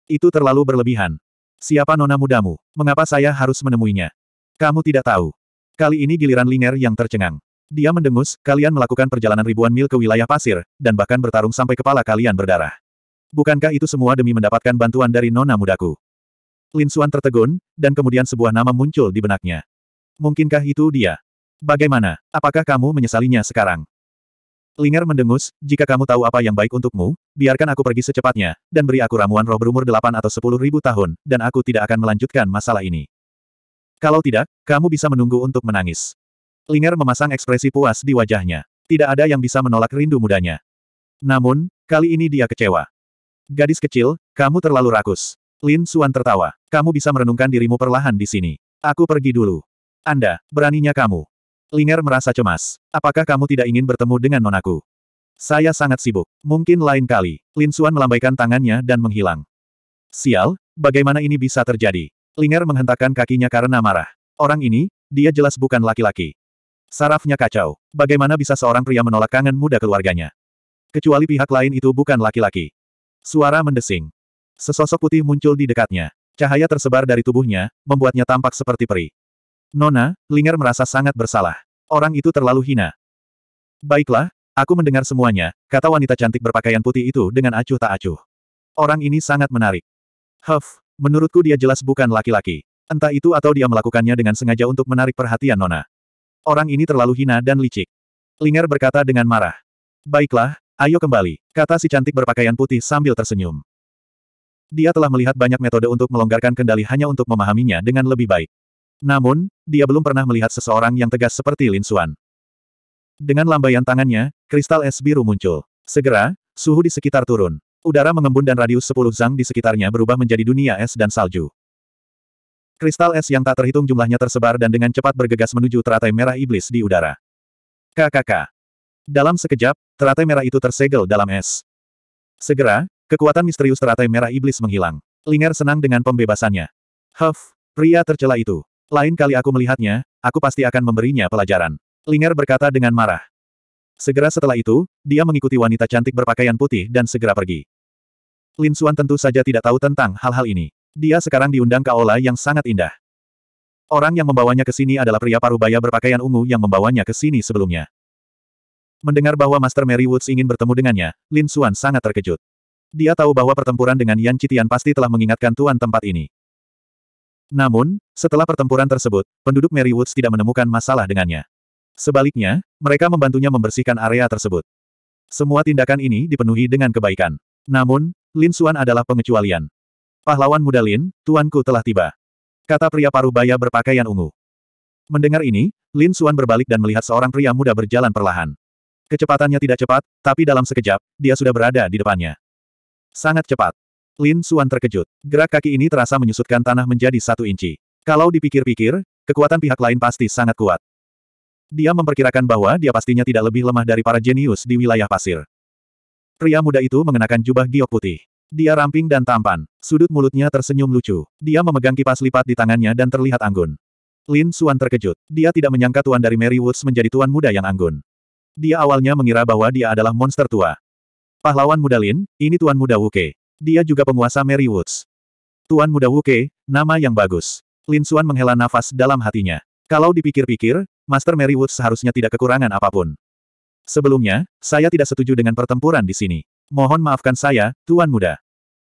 [SPEAKER 1] Itu terlalu berlebihan. Siapa nona mudamu? Mengapa saya harus menemuinya? Kamu tidak tahu. Kali ini giliran Linger yang tercengang. Dia mendengus, kalian melakukan perjalanan ribuan mil ke wilayah pasir, dan bahkan bertarung sampai kepala kalian berdarah. Bukankah itu semua demi mendapatkan bantuan dari nona mudaku? Lin Suan tertegun, dan kemudian sebuah nama muncul di benaknya. Mungkinkah itu dia? Bagaimana? Apakah kamu menyesalinya sekarang? Linger mendengus, jika kamu tahu apa yang baik untukmu, biarkan aku pergi secepatnya, dan beri aku ramuan roh berumur delapan atau sepuluh ribu tahun, dan aku tidak akan melanjutkan masalah ini. Kalau tidak, kamu bisa menunggu untuk menangis. Linger memasang ekspresi puas di wajahnya. Tidak ada yang bisa menolak rindu mudanya. Namun, kali ini dia kecewa. Gadis kecil, kamu terlalu rakus. Lin Suan tertawa. Kamu bisa merenungkan dirimu perlahan di sini. Aku pergi dulu. Anda, beraninya kamu. Linger merasa cemas. Apakah kamu tidak ingin bertemu dengan nonaku? Saya sangat sibuk. Mungkin lain kali. Lin Suan melambaikan tangannya dan menghilang. Sial, bagaimana ini bisa terjadi? Linger menghentakkan kakinya karena marah. Orang ini, dia jelas bukan laki-laki. Sarafnya kacau. Bagaimana bisa seorang pria menolak kangen muda keluarganya? Kecuali pihak lain itu bukan laki-laki. Suara mendesing. Sesosok putih muncul di dekatnya. Cahaya tersebar dari tubuhnya, membuatnya tampak seperti peri. Nona, Linger merasa sangat bersalah. Orang itu terlalu hina. Baiklah, aku mendengar semuanya, kata wanita cantik berpakaian putih itu dengan acuh tak acuh. Orang ini sangat menarik. Huff, menurutku dia jelas bukan laki-laki. Entah itu atau dia melakukannya dengan sengaja untuk menarik perhatian Nona. Orang ini terlalu hina dan licik. Linger berkata dengan marah. Baiklah, ayo kembali, kata si cantik berpakaian putih sambil tersenyum. Dia telah melihat banyak metode untuk melonggarkan kendali hanya untuk memahaminya dengan lebih baik. Namun, dia belum pernah melihat seseorang yang tegas seperti Lin Xuan. Dengan lambaian tangannya, kristal es biru muncul. Segera, suhu di sekitar turun. Udara mengembun dan radius 10 zang di sekitarnya berubah menjadi dunia es dan salju. Kristal es yang tak terhitung jumlahnya tersebar dan dengan cepat bergegas menuju teratai merah iblis di udara. KKK. Dalam sekejap, teratai merah itu tersegel dalam es. Segera, kekuatan misterius teratai merah iblis menghilang. Linger senang dengan pembebasannya. Huff, pria tercela itu. Lain kali aku melihatnya, aku pasti akan memberinya pelajaran. Linger berkata dengan marah. Segera setelah itu, dia mengikuti wanita cantik berpakaian putih dan segera pergi. Lin Xuan tentu saja tidak tahu tentang hal-hal ini. Dia sekarang diundang ke aula yang sangat indah. Orang yang membawanya ke sini adalah pria parubaya berpakaian ungu yang membawanya ke sini sebelumnya. Mendengar bahwa Master Mary Woods ingin bertemu dengannya, Lin Xuan sangat terkejut. Dia tahu bahwa pertempuran dengan Yan Citian pasti telah mengingatkan tuan tempat ini. Namun, setelah pertempuran tersebut, penduduk Woods tidak menemukan masalah dengannya. Sebaliknya, mereka membantunya membersihkan area tersebut. Semua tindakan ini dipenuhi dengan kebaikan. Namun, Lin Xuan adalah pengecualian. Pahlawan muda Lin, tuanku telah tiba. Kata pria paruh baya berpakaian ungu. Mendengar ini, Lin Xuan berbalik dan melihat seorang pria muda berjalan perlahan. Kecepatannya tidak cepat, tapi dalam sekejap, dia sudah berada di depannya. Sangat cepat. Lin Suan terkejut. Gerak kaki ini terasa menyusutkan tanah menjadi satu inci. Kalau dipikir-pikir, kekuatan pihak lain pasti sangat kuat. Dia memperkirakan bahwa dia pastinya tidak lebih lemah dari para jenius di wilayah pasir. Pria muda itu mengenakan jubah giok putih. Dia ramping dan tampan. Sudut mulutnya tersenyum lucu. Dia memegang kipas lipat di tangannya dan terlihat anggun. Lin Suan terkejut. Dia tidak menyangka tuan dari Mary Woods menjadi tuan muda yang anggun. Dia awalnya mengira bahwa dia adalah monster tua. Pahlawan muda Lin, ini tuan muda Wuke. Dia juga penguasa Mary Woods. Tuan muda Wuke, nama yang bagus. Lin Suan menghela nafas dalam hatinya. Kalau dipikir-pikir, Master Mary Woods seharusnya tidak kekurangan apapun. Sebelumnya, saya tidak setuju dengan pertempuran di sini. Mohon maafkan saya, Tuan muda.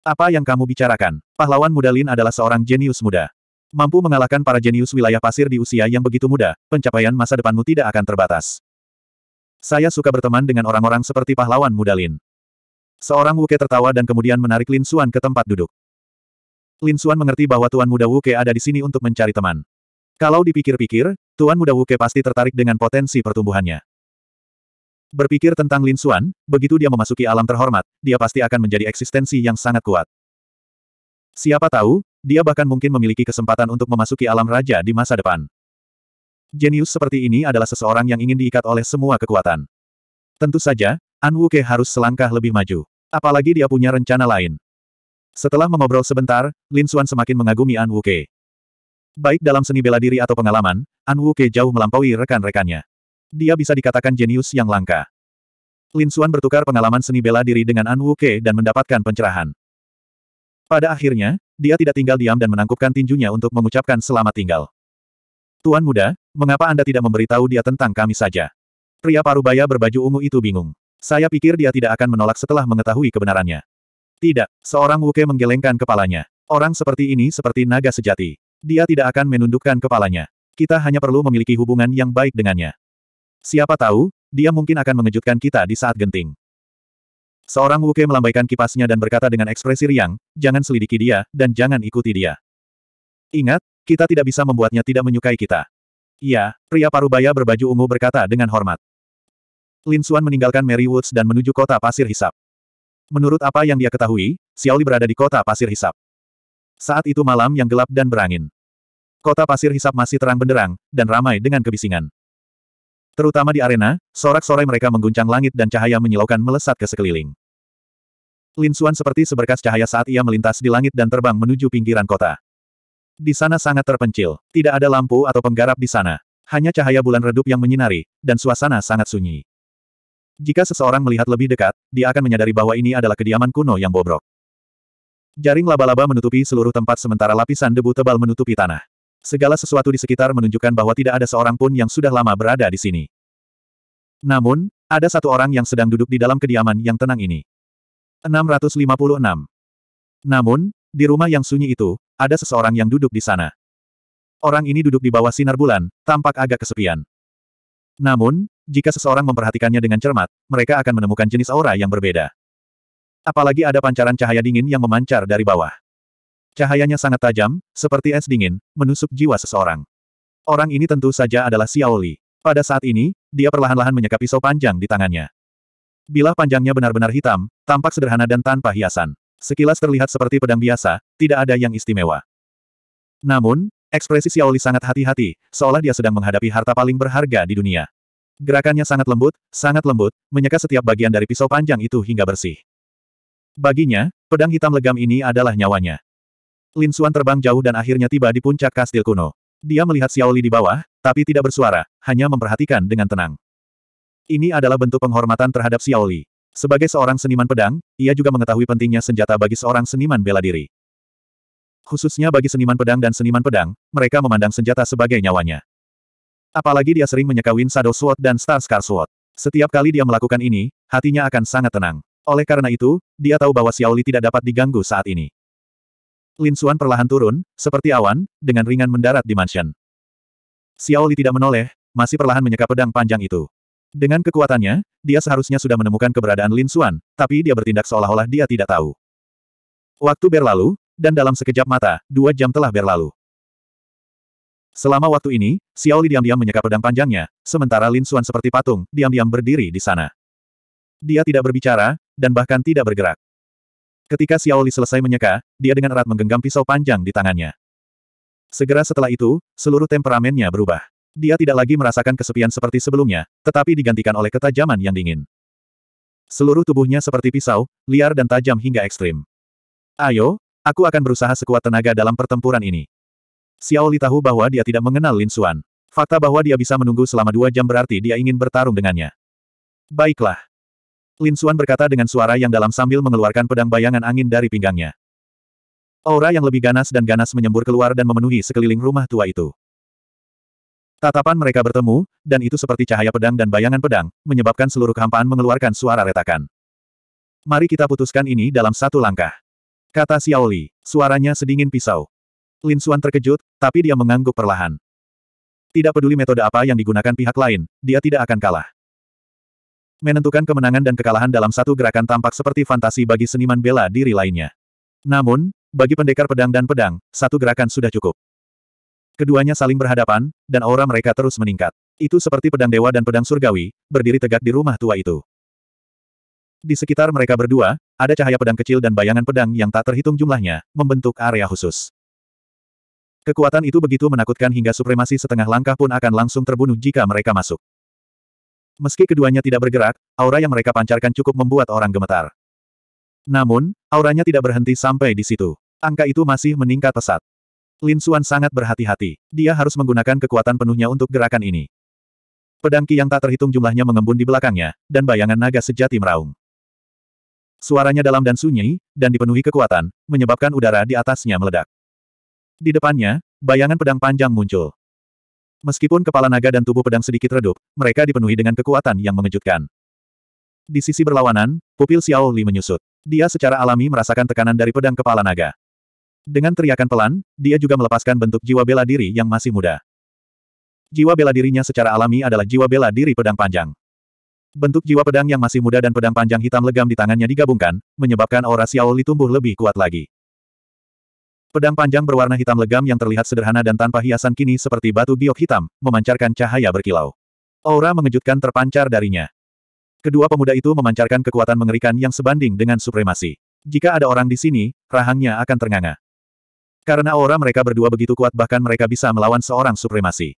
[SPEAKER 1] Apa yang kamu bicarakan? Pahlawan muda Lin adalah seorang jenius muda. Mampu mengalahkan para jenius wilayah pasir di usia yang begitu muda, pencapaian masa depanmu tidak akan terbatas. Saya suka berteman dengan orang-orang seperti pahlawan muda Lin. Seorang Wuke tertawa dan kemudian menarik Lin Xuan ke tempat duduk. Lin Xuan mengerti bahwa Tuan Muda Wuke ada di sini untuk mencari teman. Kalau dipikir-pikir, Tuan Muda Wuke pasti tertarik dengan potensi pertumbuhannya. Berpikir tentang Lin Xuan, begitu dia memasuki alam terhormat, dia pasti akan menjadi eksistensi yang sangat kuat. Siapa tahu, dia bahkan mungkin memiliki kesempatan untuk memasuki alam raja di masa depan. Jenius seperti ini adalah seseorang yang ingin diikat oleh semua kekuatan. Tentu saja, An Wuke harus selangkah lebih maju. Apalagi dia punya rencana lain. Setelah mengobrol sebentar, Lin Xuan semakin mengagumi An Ke. Baik dalam seni bela diri atau pengalaman, An Ke jauh melampaui rekan-rekannya. Dia bisa dikatakan jenius yang langka. Lin Xuan bertukar pengalaman seni bela diri dengan An Ke dan mendapatkan pencerahan. Pada akhirnya, dia tidak tinggal diam dan menangkupkan tinjunya untuk mengucapkan selamat tinggal. Tuan muda, mengapa Anda tidak memberitahu dia tentang kami saja? Pria parubaya berbaju ungu itu bingung. Saya pikir dia tidak akan menolak setelah mengetahui kebenarannya. Tidak, seorang Wuke menggelengkan kepalanya. Orang seperti ini seperti naga sejati. Dia tidak akan menundukkan kepalanya. Kita hanya perlu memiliki hubungan yang baik dengannya. Siapa tahu, dia mungkin akan mengejutkan kita di saat genting. Seorang Wuke melambaikan kipasnya dan berkata dengan ekspresi riang, jangan selidiki dia, dan jangan ikuti dia. Ingat, kita tidak bisa membuatnya tidak menyukai kita. Ya, pria parubaya berbaju ungu berkata dengan hormat. Lin Xuan meninggalkan Mary Woods dan menuju kota pasir hisap. Menurut apa yang dia ketahui, Xiao Li berada di kota pasir hisap. Saat itu malam yang gelap dan berangin. Kota pasir hisap masih terang benderang, dan ramai dengan kebisingan. Terutama di arena, sorak-sorai mereka mengguncang langit dan cahaya menyilaukan melesat ke sekeliling. Lin Xuan seperti seberkas cahaya saat ia melintas di langit dan terbang menuju pinggiran kota. Di sana sangat terpencil, tidak ada lampu atau penggarap di sana. Hanya cahaya bulan redup yang menyinari, dan suasana sangat sunyi. Jika seseorang melihat lebih dekat, dia akan menyadari bahwa ini adalah kediaman kuno yang bobrok. Jaring laba-laba menutupi seluruh tempat sementara lapisan debu tebal menutupi tanah. Segala sesuatu di sekitar menunjukkan bahwa tidak ada seorang pun yang sudah lama berada di sini. Namun, ada satu orang yang sedang duduk di dalam kediaman yang tenang ini. 656. Namun, di rumah yang sunyi itu, ada seseorang yang duduk di sana. Orang ini duduk di bawah sinar bulan, tampak agak kesepian. Namun, jika seseorang memperhatikannya dengan cermat, mereka akan menemukan jenis aura yang berbeda. Apalagi ada pancaran cahaya dingin yang memancar dari bawah. Cahayanya sangat tajam, seperti es dingin, menusuk jiwa seseorang. Orang ini tentu saja adalah Xiaoli. Pada saat ini, dia perlahan-lahan menyeka pisau panjang di tangannya. Bilah panjangnya benar-benar hitam, tampak sederhana dan tanpa hiasan. Sekilas terlihat seperti pedang biasa, tidak ada yang istimewa. Namun, Ekspresi Xiaoli sangat hati-hati, seolah dia sedang menghadapi harta paling berharga di dunia. Gerakannya sangat lembut, sangat lembut, menyeka setiap bagian dari pisau panjang itu hingga bersih. Baginya, pedang hitam legam ini adalah nyawanya. Lin Xuan terbang jauh dan akhirnya tiba di puncak kastil kuno. Dia melihat Xiaoli di bawah, tapi tidak bersuara, hanya memperhatikan dengan tenang. Ini adalah bentuk penghormatan terhadap Xiaoli. Sebagai seorang seniman pedang, ia juga mengetahui pentingnya senjata bagi seorang seniman bela diri. Khususnya bagi seniman pedang dan seniman pedang, mereka memandang senjata sebagai nyawanya. Apalagi dia sering menyekawin Shadow Sword dan Star Scar Sword. Setiap kali dia melakukan ini, hatinya akan sangat tenang. Oleh karena itu, dia tahu bahwa Xiaoli tidak dapat diganggu saat ini. Lin Xuan perlahan turun, seperti awan, dengan ringan mendarat di mansion. Xiaoli tidak menoleh, masih perlahan menyeka pedang panjang itu. Dengan kekuatannya, dia seharusnya sudah menemukan keberadaan Lin Xuan, tapi dia bertindak seolah-olah dia tidak tahu. Waktu berlalu, dan dalam sekejap mata, dua jam telah berlalu. Selama waktu ini, Xiaoli diam-diam menyeka pedang panjangnya, sementara Lin Xuan seperti patung, diam-diam berdiri di sana. Dia tidak berbicara, dan bahkan tidak bergerak. Ketika Xiaoli selesai menyeka, dia dengan erat menggenggam pisau panjang di tangannya. Segera setelah itu, seluruh temperamennya berubah. Dia tidak lagi merasakan kesepian seperti sebelumnya, tetapi digantikan oleh ketajaman yang dingin. Seluruh tubuhnya seperti pisau, liar dan tajam hingga ekstrim. Ayo, Aku akan berusaha sekuat tenaga dalam pertempuran ini. Xiao Li tahu bahwa dia tidak mengenal Lin Xuan. Fakta bahwa dia bisa menunggu selama dua jam berarti dia ingin bertarung dengannya. Baiklah. Lin Xuan berkata dengan suara yang dalam sambil mengeluarkan pedang bayangan angin dari pinggangnya. Aura yang lebih ganas dan ganas menyembur keluar dan memenuhi sekeliling rumah tua itu. Tatapan mereka bertemu, dan itu seperti cahaya pedang dan bayangan pedang, menyebabkan seluruh kehampaan mengeluarkan suara retakan. Mari kita putuskan ini dalam satu langkah. Kata Xiao Li, suaranya sedingin pisau. Lin Xuan terkejut, tapi dia mengangguk perlahan. Tidak peduli metode apa yang digunakan pihak lain, dia tidak akan kalah. Menentukan kemenangan dan kekalahan dalam satu gerakan tampak seperti fantasi bagi seniman bela diri lainnya. Namun, bagi pendekar pedang dan pedang, satu gerakan sudah cukup. Keduanya saling berhadapan, dan aura mereka terus meningkat. Itu seperti pedang dewa dan pedang surgawi, berdiri tegak di rumah tua itu. Di sekitar mereka berdua, ada cahaya pedang kecil dan bayangan pedang yang tak terhitung jumlahnya, membentuk area khusus. Kekuatan itu begitu menakutkan hingga supremasi setengah langkah pun akan langsung terbunuh jika mereka masuk. Meski keduanya tidak bergerak, aura yang mereka pancarkan cukup membuat orang gemetar. Namun, auranya tidak berhenti sampai di situ. Angka itu masih meningkat pesat. Lin Xuan sangat berhati-hati. Dia harus menggunakan kekuatan penuhnya untuk gerakan ini. Pedang Ki yang tak terhitung jumlahnya mengembun di belakangnya, dan bayangan naga sejati meraung. Suaranya dalam dan sunyi, dan dipenuhi kekuatan, menyebabkan udara di atasnya meledak. Di depannya, bayangan pedang panjang muncul. Meskipun kepala naga dan tubuh pedang sedikit redup, mereka dipenuhi dengan kekuatan yang mengejutkan. Di sisi berlawanan, pupil Xiao Li menyusut. Dia secara alami merasakan tekanan dari pedang kepala naga. Dengan teriakan pelan, dia juga melepaskan bentuk jiwa bela diri yang masih muda. Jiwa bela dirinya secara alami adalah jiwa bela diri pedang panjang. Bentuk jiwa pedang yang masih muda dan pedang panjang hitam legam di tangannya digabungkan, menyebabkan aura Xiao Li tumbuh lebih kuat lagi. Pedang panjang berwarna hitam legam yang terlihat sederhana dan tanpa hiasan kini seperti batu giok hitam, memancarkan cahaya berkilau. Aura mengejutkan terpancar darinya. Kedua pemuda itu memancarkan kekuatan mengerikan yang sebanding dengan supremasi. Jika ada orang di sini, rahangnya akan ternganga. Karena aura mereka berdua begitu kuat bahkan mereka bisa melawan seorang supremasi.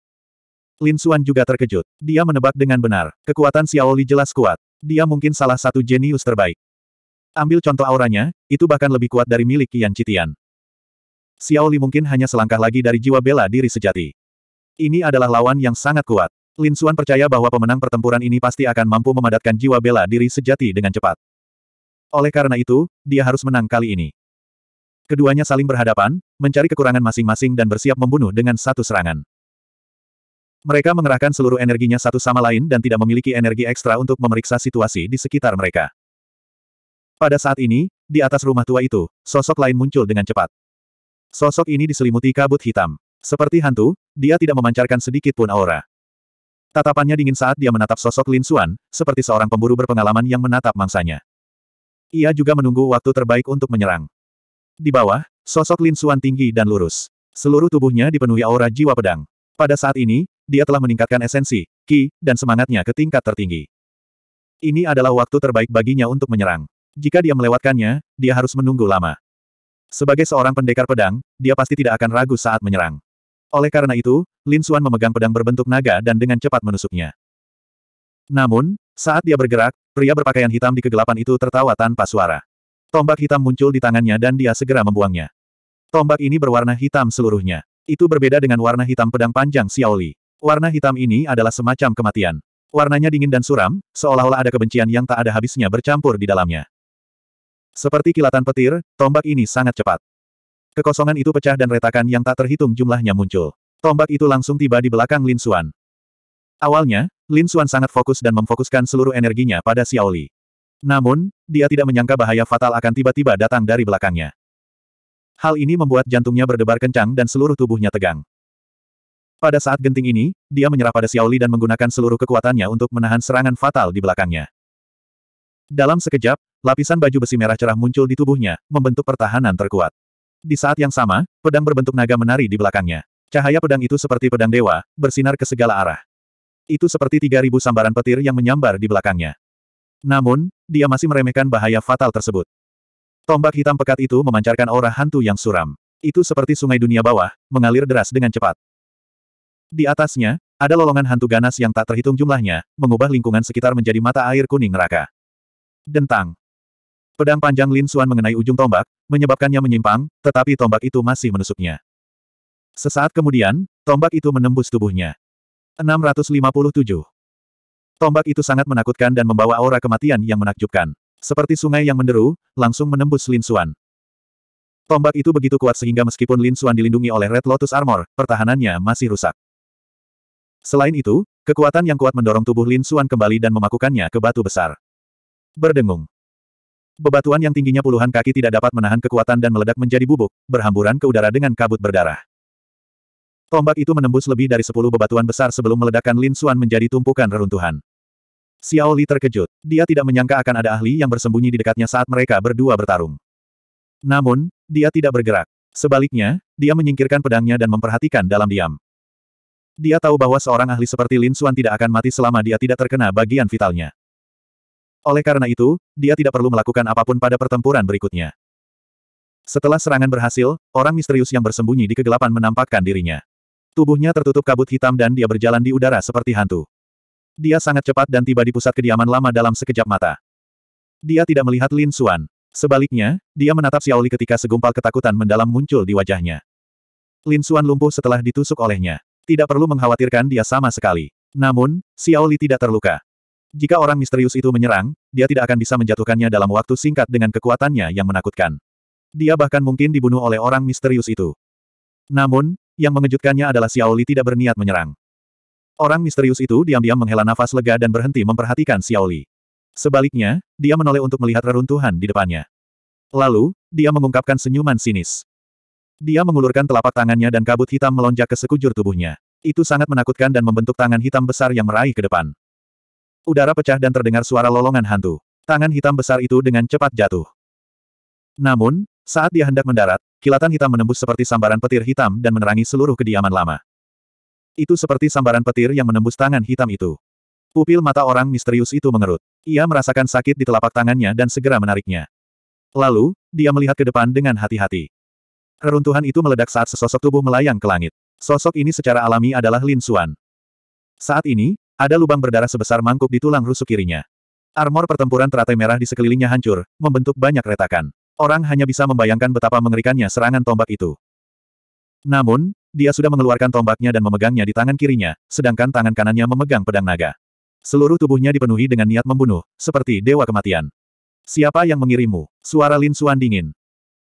[SPEAKER 1] Lin Xuan juga terkejut. Dia menebak dengan benar. Kekuatan Xiao Li jelas kuat. Dia mungkin salah satu jenius terbaik. Ambil contoh auranya, itu bahkan lebih kuat dari milik Qian Citian. Xiao Li mungkin hanya selangkah lagi dari jiwa bela diri sejati. Ini adalah lawan yang sangat kuat. Lin Xuan percaya bahwa pemenang pertempuran ini pasti akan mampu memadatkan jiwa bela diri sejati dengan cepat. Oleh karena itu, dia harus menang kali ini. Keduanya saling berhadapan, mencari kekurangan masing-masing dan bersiap membunuh dengan satu serangan. Mereka mengerahkan seluruh energinya satu sama lain dan tidak memiliki energi ekstra untuk memeriksa situasi di sekitar mereka. Pada saat ini, di atas rumah tua itu, sosok lain muncul dengan cepat. Sosok ini diselimuti kabut hitam. Seperti hantu, dia tidak memancarkan sedikit pun aura. Tatapannya dingin saat dia menatap sosok Lin Suan, seperti seorang pemburu berpengalaman yang menatap mangsanya. Ia juga menunggu waktu terbaik untuk menyerang. Di bawah, sosok Lin Suan tinggi dan lurus. Seluruh tubuhnya dipenuhi aura jiwa pedang. Pada saat ini, dia telah meningkatkan esensi, ki, dan semangatnya ke tingkat tertinggi. Ini adalah waktu terbaik baginya untuk menyerang. Jika dia melewatkannya, dia harus menunggu lama. Sebagai seorang pendekar pedang, dia pasti tidak akan ragu saat menyerang. Oleh karena itu, Lin Xuan memegang pedang berbentuk naga dan dengan cepat menusuknya. Namun, saat dia bergerak, pria berpakaian hitam di kegelapan itu tertawa tanpa suara. Tombak hitam muncul di tangannya dan dia segera membuangnya. Tombak ini berwarna hitam seluruhnya. Itu berbeda dengan warna hitam pedang panjang Xiaoli. Warna hitam ini adalah semacam kematian. Warnanya dingin dan suram, seolah-olah ada kebencian yang tak ada habisnya bercampur di dalamnya. Seperti kilatan petir, tombak ini sangat cepat. Kekosongan itu pecah dan retakan yang tak terhitung jumlahnya muncul. Tombak itu langsung tiba di belakang Lin Xuan. Awalnya, Lin Xuan sangat fokus dan memfokuskan seluruh energinya pada Xiaoli. Namun, dia tidak menyangka bahaya fatal akan tiba-tiba datang dari belakangnya. Hal ini membuat jantungnya berdebar kencang dan seluruh tubuhnya tegang. Pada saat genting ini, dia menyerah pada Xiaoli dan menggunakan seluruh kekuatannya untuk menahan serangan fatal di belakangnya. Dalam sekejap, lapisan baju besi merah cerah muncul di tubuhnya, membentuk pertahanan terkuat. Di saat yang sama, pedang berbentuk naga menari di belakangnya. Cahaya pedang itu seperti pedang dewa, bersinar ke segala arah. Itu seperti 3.000 sambaran petir yang menyambar di belakangnya. Namun, dia masih meremehkan bahaya fatal tersebut. Tombak hitam pekat itu memancarkan aura hantu yang suram. Itu seperti sungai dunia bawah, mengalir deras dengan cepat. Di atasnya, ada lolongan hantu ganas yang tak terhitung jumlahnya, mengubah lingkungan sekitar menjadi mata air kuning neraka. Dentang. Pedang panjang Lin Xuan mengenai ujung tombak, menyebabkannya menyimpang, tetapi tombak itu masih menusuknya. Sesaat kemudian, tombak itu menembus tubuhnya. 657. Tombak itu sangat menakutkan dan membawa aura kematian yang menakjubkan. Seperti sungai yang menderu, langsung menembus Lin Xuan. Tombak itu begitu kuat sehingga meskipun Lin Xuan dilindungi oleh Red Lotus Armor, pertahanannya masih rusak. Selain itu, kekuatan yang kuat mendorong tubuh Lin Xuan kembali dan memakukannya ke batu besar. Berdengung. Bebatuan yang tingginya puluhan kaki tidak dapat menahan kekuatan dan meledak menjadi bubuk, berhamburan ke udara dengan kabut berdarah. Tombak itu menembus lebih dari sepuluh bebatuan besar sebelum meledakkan Lin Xuan menjadi tumpukan reruntuhan. Xiao Li terkejut. Dia tidak menyangka akan ada ahli yang bersembunyi di dekatnya saat mereka berdua bertarung. Namun, dia tidak bergerak. Sebaliknya, dia menyingkirkan pedangnya dan memperhatikan dalam diam. Dia tahu bahwa seorang ahli seperti Lin Suan tidak akan mati selama dia tidak terkena bagian vitalnya. Oleh karena itu, dia tidak perlu melakukan apapun pada pertempuran berikutnya. Setelah serangan berhasil, orang misterius yang bersembunyi di kegelapan menampakkan dirinya. Tubuhnya tertutup kabut hitam dan dia berjalan di udara seperti hantu. Dia sangat cepat dan tiba di pusat kediaman lama dalam sekejap mata. Dia tidak melihat Lin Suan. Sebaliknya, dia menatap Xiaoli ketika segumpal ketakutan mendalam muncul di wajahnya. Lin Suan lumpuh setelah ditusuk olehnya. Tidak perlu mengkhawatirkan dia sama sekali. Namun, Xiao Li tidak terluka. Jika orang misterius itu menyerang, dia tidak akan bisa menjatuhkannya dalam waktu singkat dengan kekuatannya yang menakutkan. Dia bahkan mungkin dibunuh oleh orang misterius itu. Namun, yang mengejutkannya adalah Xiao Li tidak berniat menyerang. Orang misterius itu diam-diam menghela nafas lega dan berhenti memperhatikan Xiao Li. Sebaliknya, dia menoleh untuk melihat reruntuhan di depannya. Lalu, dia mengungkapkan senyuman sinis. Dia mengulurkan telapak tangannya dan kabut hitam melonjak ke sekujur tubuhnya. Itu sangat menakutkan dan membentuk tangan hitam besar yang meraih ke depan. Udara pecah dan terdengar suara lolongan hantu. Tangan hitam besar itu dengan cepat jatuh. Namun, saat dia hendak mendarat, kilatan hitam menembus seperti sambaran petir hitam dan menerangi seluruh kediaman lama. Itu seperti sambaran petir yang menembus tangan hitam itu. Pupil mata orang misterius itu mengerut. Ia merasakan sakit di telapak tangannya dan segera menariknya. Lalu, dia melihat ke depan dengan hati-hati. Reruntuhan itu meledak saat sesosok tubuh melayang ke langit. Sosok ini secara alami adalah Lin Xuan. Saat ini, ada lubang berdarah sebesar mangkuk di tulang rusuk kirinya. Armor pertempuran teratai merah di sekelilingnya hancur, membentuk banyak retakan. Orang hanya bisa membayangkan betapa mengerikannya serangan tombak itu. Namun, dia sudah mengeluarkan tombaknya dan memegangnya di tangan kirinya, sedangkan tangan kanannya memegang pedang naga. Seluruh tubuhnya dipenuhi dengan niat membunuh, seperti dewa kematian. Siapa yang mengirimu? Suara Lin Xuan dingin.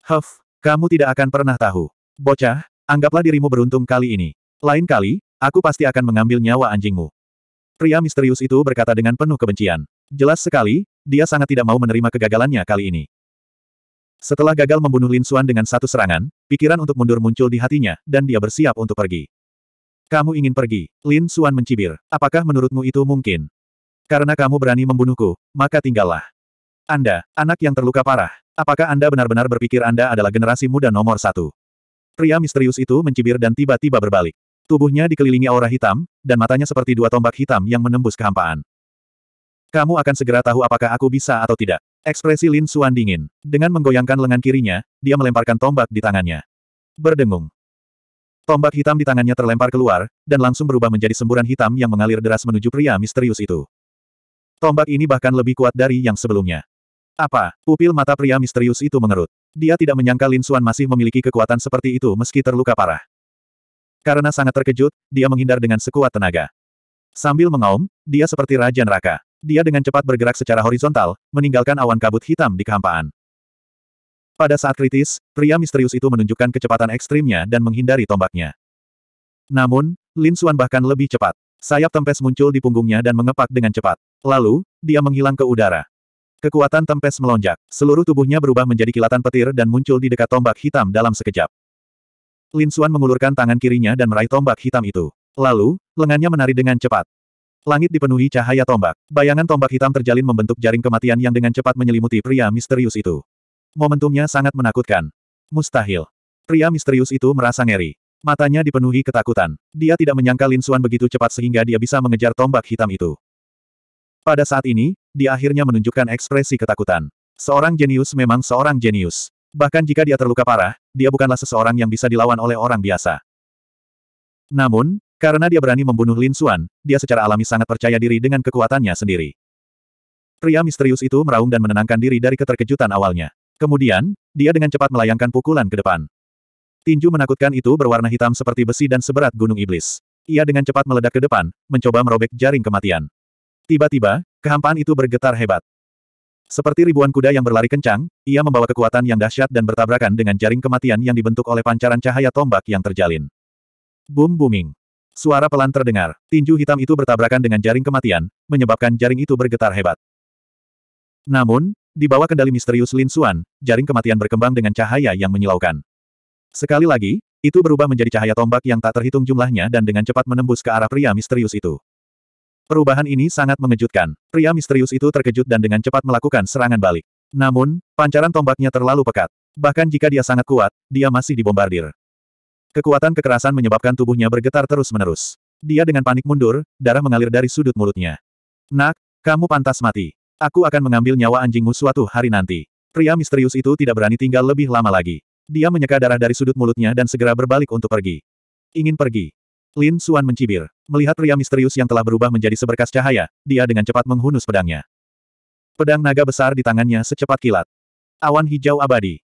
[SPEAKER 1] Huff, kamu tidak akan pernah tahu. Bocah, anggaplah dirimu beruntung kali ini. Lain kali, aku pasti akan mengambil nyawa anjingmu. Pria misterius itu berkata dengan penuh kebencian. Jelas sekali, dia sangat tidak mau menerima kegagalannya kali ini. Setelah gagal membunuh Lin Xuan dengan satu serangan, pikiran untuk mundur muncul di hatinya, dan dia bersiap untuk pergi. Kamu ingin pergi, Lin Xuan mencibir. Apakah menurutmu itu mungkin? Karena kamu berani membunuhku, maka tinggallah. Anda, anak yang terluka parah. Apakah Anda benar-benar berpikir Anda adalah generasi muda nomor satu? Pria misterius itu mencibir dan tiba-tiba berbalik. Tubuhnya dikelilingi aura hitam, dan matanya seperti dua tombak hitam yang menembus kehampaan. Kamu akan segera tahu apakah aku bisa atau tidak. Ekspresi Lin Suan dingin. Dengan menggoyangkan lengan kirinya, dia melemparkan tombak di tangannya. Berdengung. Tombak hitam di tangannya terlempar keluar, dan langsung berubah menjadi semburan hitam yang mengalir deras menuju pria misterius itu. Tombak ini bahkan lebih kuat dari yang sebelumnya. Apa? Pupil mata pria misterius itu mengerut. Dia tidak menyangka Lin Xuan masih memiliki kekuatan seperti itu meski terluka parah. Karena sangat terkejut, dia menghindar dengan sekuat tenaga. Sambil mengaum, dia seperti Raja Neraka. Dia dengan cepat bergerak secara horizontal, meninggalkan awan kabut hitam di kehampaan. Pada saat kritis, pria misterius itu menunjukkan kecepatan ekstrimnya dan menghindari tombaknya. Namun, Lin Xuan bahkan lebih cepat. Sayap tempes muncul di punggungnya dan mengepak dengan cepat. Lalu, dia menghilang ke udara. Kekuatan Tempes melonjak. Seluruh tubuhnya berubah menjadi kilatan petir dan muncul di dekat tombak hitam dalam sekejap. Lin Xuan mengulurkan tangan kirinya dan meraih tombak hitam itu. Lalu, lengannya menari dengan cepat. Langit dipenuhi cahaya tombak. Bayangan tombak hitam terjalin membentuk jaring kematian yang dengan cepat menyelimuti pria misterius itu. Momentumnya sangat menakutkan. Mustahil. Pria misterius itu merasa ngeri. Matanya dipenuhi ketakutan. Dia tidak menyangka Lin Xuan begitu cepat sehingga dia bisa mengejar tombak hitam itu. Pada saat ini, dia akhirnya menunjukkan ekspresi ketakutan. Seorang jenius memang seorang jenius. Bahkan jika dia terluka parah, dia bukanlah seseorang yang bisa dilawan oleh orang biasa. Namun, karena dia berani membunuh Lin Xuan, dia secara alami sangat percaya diri dengan kekuatannya sendiri. Pria misterius itu meraung dan menenangkan diri dari keterkejutan awalnya. Kemudian, dia dengan cepat melayangkan pukulan ke depan. Tinju menakutkan itu berwarna hitam seperti besi dan seberat gunung iblis. Ia dengan cepat meledak ke depan, mencoba merobek jaring kematian. Tiba-tiba, kehampaan itu bergetar hebat. Seperti ribuan kuda yang berlari kencang, ia membawa kekuatan yang dahsyat dan bertabrakan dengan jaring kematian yang dibentuk oleh pancaran cahaya tombak yang terjalin. Boom booming. Suara pelan terdengar. Tinju hitam itu bertabrakan dengan jaring kematian, menyebabkan jaring itu bergetar hebat. Namun, di bawah kendali misterius Lin Xuan, jaring kematian berkembang dengan cahaya yang menyilaukan. Sekali lagi, itu berubah menjadi cahaya tombak yang tak terhitung jumlahnya dan dengan cepat menembus ke arah pria misterius itu. Perubahan ini sangat mengejutkan. Pria misterius itu terkejut dan dengan cepat melakukan serangan balik. Namun, pancaran tombaknya terlalu pekat. Bahkan jika dia sangat kuat, dia masih dibombardir. Kekuatan kekerasan menyebabkan tubuhnya bergetar terus-menerus. Dia dengan panik mundur, darah mengalir dari sudut mulutnya. Nak, kamu pantas mati. Aku akan mengambil nyawa anjingmu suatu hari nanti. Pria misterius itu tidak berani tinggal lebih lama lagi. Dia menyeka darah dari sudut mulutnya dan segera berbalik untuk pergi. Ingin pergi. Lin Suan mencibir. Melihat pria misterius yang telah berubah menjadi seberkas cahaya, dia dengan cepat menghunus pedangnya. Pedang naga besar di tangannya secepat kilat. Awan hijau abadi.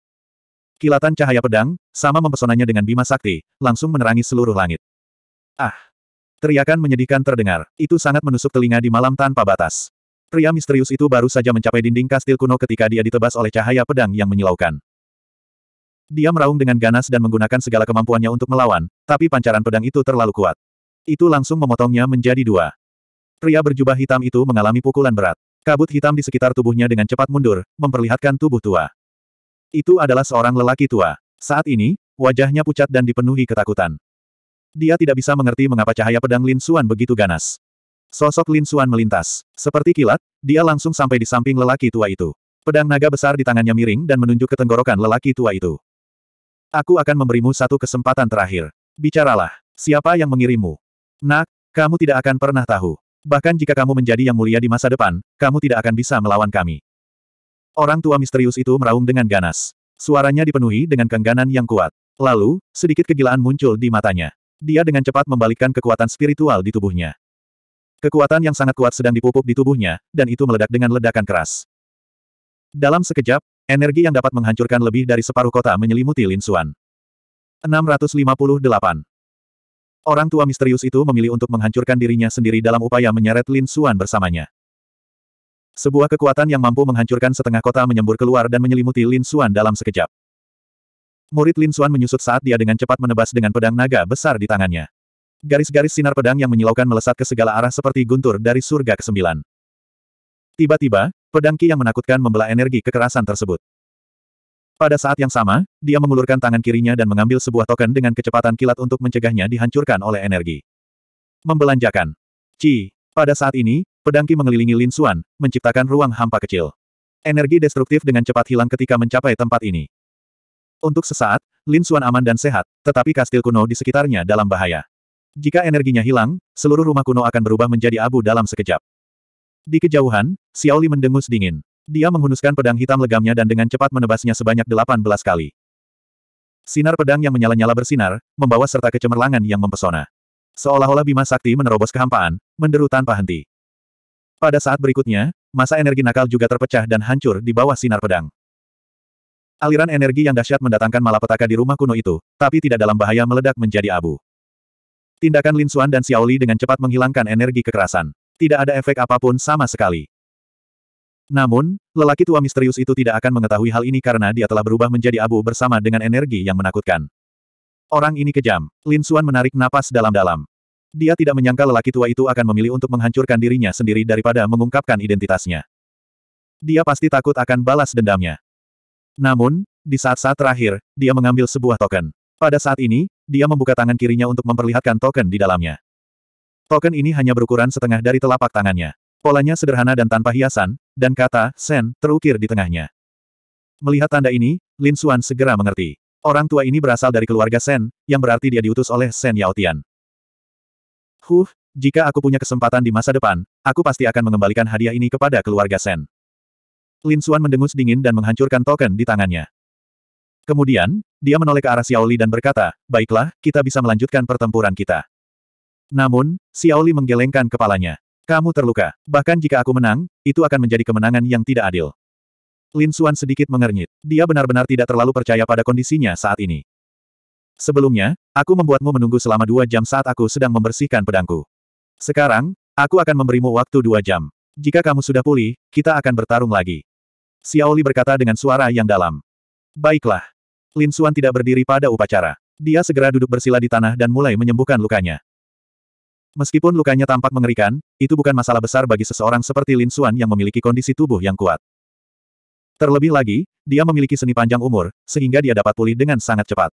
[SPEAKER 1] Kilatan cahaya pedang, sama mempesonanya dengan bima sakti, langsung menerangi seluruh langit. Ah! Teriakan menyedihkan terdengar, itu sangat menusuk telinga di malam tanpa batas. Pria misterius itu baru saja mencapai dinding kastil kuno ketika dia ditebas oleh cahaya pedang yang menyilaukan. Dia meraung dengan ganas dan menggunakan segala kemampuannya untuk melawan, tapi pancaran pedang itu terlalu kuat. Itu langsung memotongnya menjadi dua. Pria berjubah hitam itu mengalami pukulan berat. Kabut hitam di sekitar tubuhnya dengan cepat mundur, memperlihatkan tubuh tua. Itu adalah seorang lelaki tua. Saat ini, wajahnya pucat dan dipenuhi ketakutan. Dia tidak bisa mengerti mengapa cahaya pedang Lin Xuan begitu ganas. Sosok Lin Xuan melintas. Seperti kilat, dia langsung sampai di samping lelaki tua itu. Pedang naga besar di tangannya miring dan menunjuk ke tenggorokan lelaki tua itu. Aku akan memberimu satu kesempatan terakhir. Bicaralah, siapa yang mengirimu? Nak, kamu tidak akan pernah tahu. Bahkan jika kamu menjadi yang mulia di masa depan, kamu tidak akan bisa melawan kami. Orang tua misterius itu meraung dengan ganas. Suaranya dipenuhi dengan kengganan yang kuat. Lalu, sedikit kegilaan muncul di matanya. Dia dengan cepat membalikkan kekuatan spiritual di tubuhnya. Kekuatan yang sangat kuat sedang dipupuk di tubuhnya, dan itu meledak dengan ledakan keras. Dalam sekejap, Energi yang dapat menghancurkan lebih dari separuh kota menyelimuti Lin puluh 658. Orang tua misterius itu memilih untuk menghancurkan dirinya sendiri dalam upaya menyeret Lin Xuan bersamanya. Sebuah kekuatan yang mampu menghancurkan setengah kota menyembur keluar dan menyelimuti Lin Xuan dalam sekejap. Murid Lin Xuan menyusut saat dia dengan cepat menebas dengan pedang naga besar di tangannya. Garis-garis sinar pedang yang menyilaukan melesat ke segala arah seperti guntur dari surga ke-9. Tiba-tiba, Pedang Ki yang menakutkan membelah energi kekerasan tersebut. Pada saat yang sama, dia mengulurkan tangan kirinya dan mengambil sebuah token dengan kecepatan kilat untuk mencegahnya dihancurkan oleh energi. Membelanjakan. Ci. Pada saat ini, pedang Ki mengelilingi Lin Xuan, menciptakan ruang hampa kecil. Energi destruktif dengan cepat hilang ketika mencapai tempat ini. Untuk sesaat, Lin Xuan aman dan sehat, tetapi kastil kuno di sekitarnya dalam bahaya. Jika energinya hilang, seluruh rumah kuno akan berubah menjadi abu dalam sekejap. Di kejauhan, Xiaoli mendengus dingin. Dia menghunuskan pedang hitam legamnya dan dengan cepat menebasnya sebanyak 18 kali. Sinar pedang yang menyala-nyala bersinar, membawa serta kecemerlangan yang mempesona. Seolah-olah Bima Sakti menerobos kehampaan, menderu tanpa henti. Pada saat berikutnya, masa energi nakal juga terpecah dan hancur di bawah sinar pedang. Aliran energi yang dahsyat mendatangkan malapetaka di rumah kuno itu, tapi tidak dalam bahaya meledak menjadi abu. Tindakan Lin Xuan dan Xiaoli dengan cepat menghilangkan energi kekerasan tidak ada efek apapun sama sekali. Namun, lelaki tua misterius itu tidak akan mengetahui hal ini karena dia telah berubah menjadi abu bersama dengan energi yang menakutkan. Orang ini kejam. Lin Suan menarik napas dalam-dalam. Dia tidak menyangka lelaki tua itu akan memilih untuk menghancurkan dirinya sendiri daripada mengungkapkan identitasnya. Dia pasti takut akan balas dendamnya. Namun, di saat-saat terakhir, dia mengambil sebuah token. Pada saat ini, dia membuka tangan kirinya untuk memperlihatkan token di dalamnya. Token ini hanya berukuran setengah dari telapak tangannya. Polanya sederhana dan tanpa hiasan, dan kata, Sen, terukir di tengahnya. Melihat tanda ini, Lin Xuan segera mengerti. Orang tua ini berasal dari keluarga Sen, yang berarti dia diutus oleh Sen Yaotian. Huh, jika aku punya kesempatan di masa depan, aku pasti akan mengembalikan hadiah ini kepada keluarga Sen. Lin Xuan mendengus dingin dan menghancurkan token di tangannya. Kemudian, dia menoleh ke arah Xiaoli dan berkata, baiklah, kita bisa melanjutkan pertempuran kita. Namun, Xiaoli menggelengkan kepalanya. Kamu terluka. Bahkan jika aku menang, itu akan menjadi kemenangan yang tidak adil. Lin Xuan sedikit mengernyit. Dia benar-benar tidak terlalu percaya pada kondisinya saat ini. Sebelumnya, aku membuatmu menunggu selama dua jam saat aku sedang membersihkan pedangku. Sekarang, aku akan memberimu waktu dua jam. Jika kamu sudah pulih, kita akan bertarung lagi. Xiaoli berkata dengan suara yang dalam. Baiklah. Lin Xuan tidak berdiri pada upacara. Dia segera duduk bersila di tanah dan mulai menyembuhkan lukanya. Meskipun lukanya tampak mengerikan, itu bukan masalah besar bagi seseorang seperti Lin Xuan yang memiliki kondisi tubuh yang kuat. Terlebih lagi, dia memiliki seni panjang umur, sehingga dia dapat pulih dengan sangat cepat.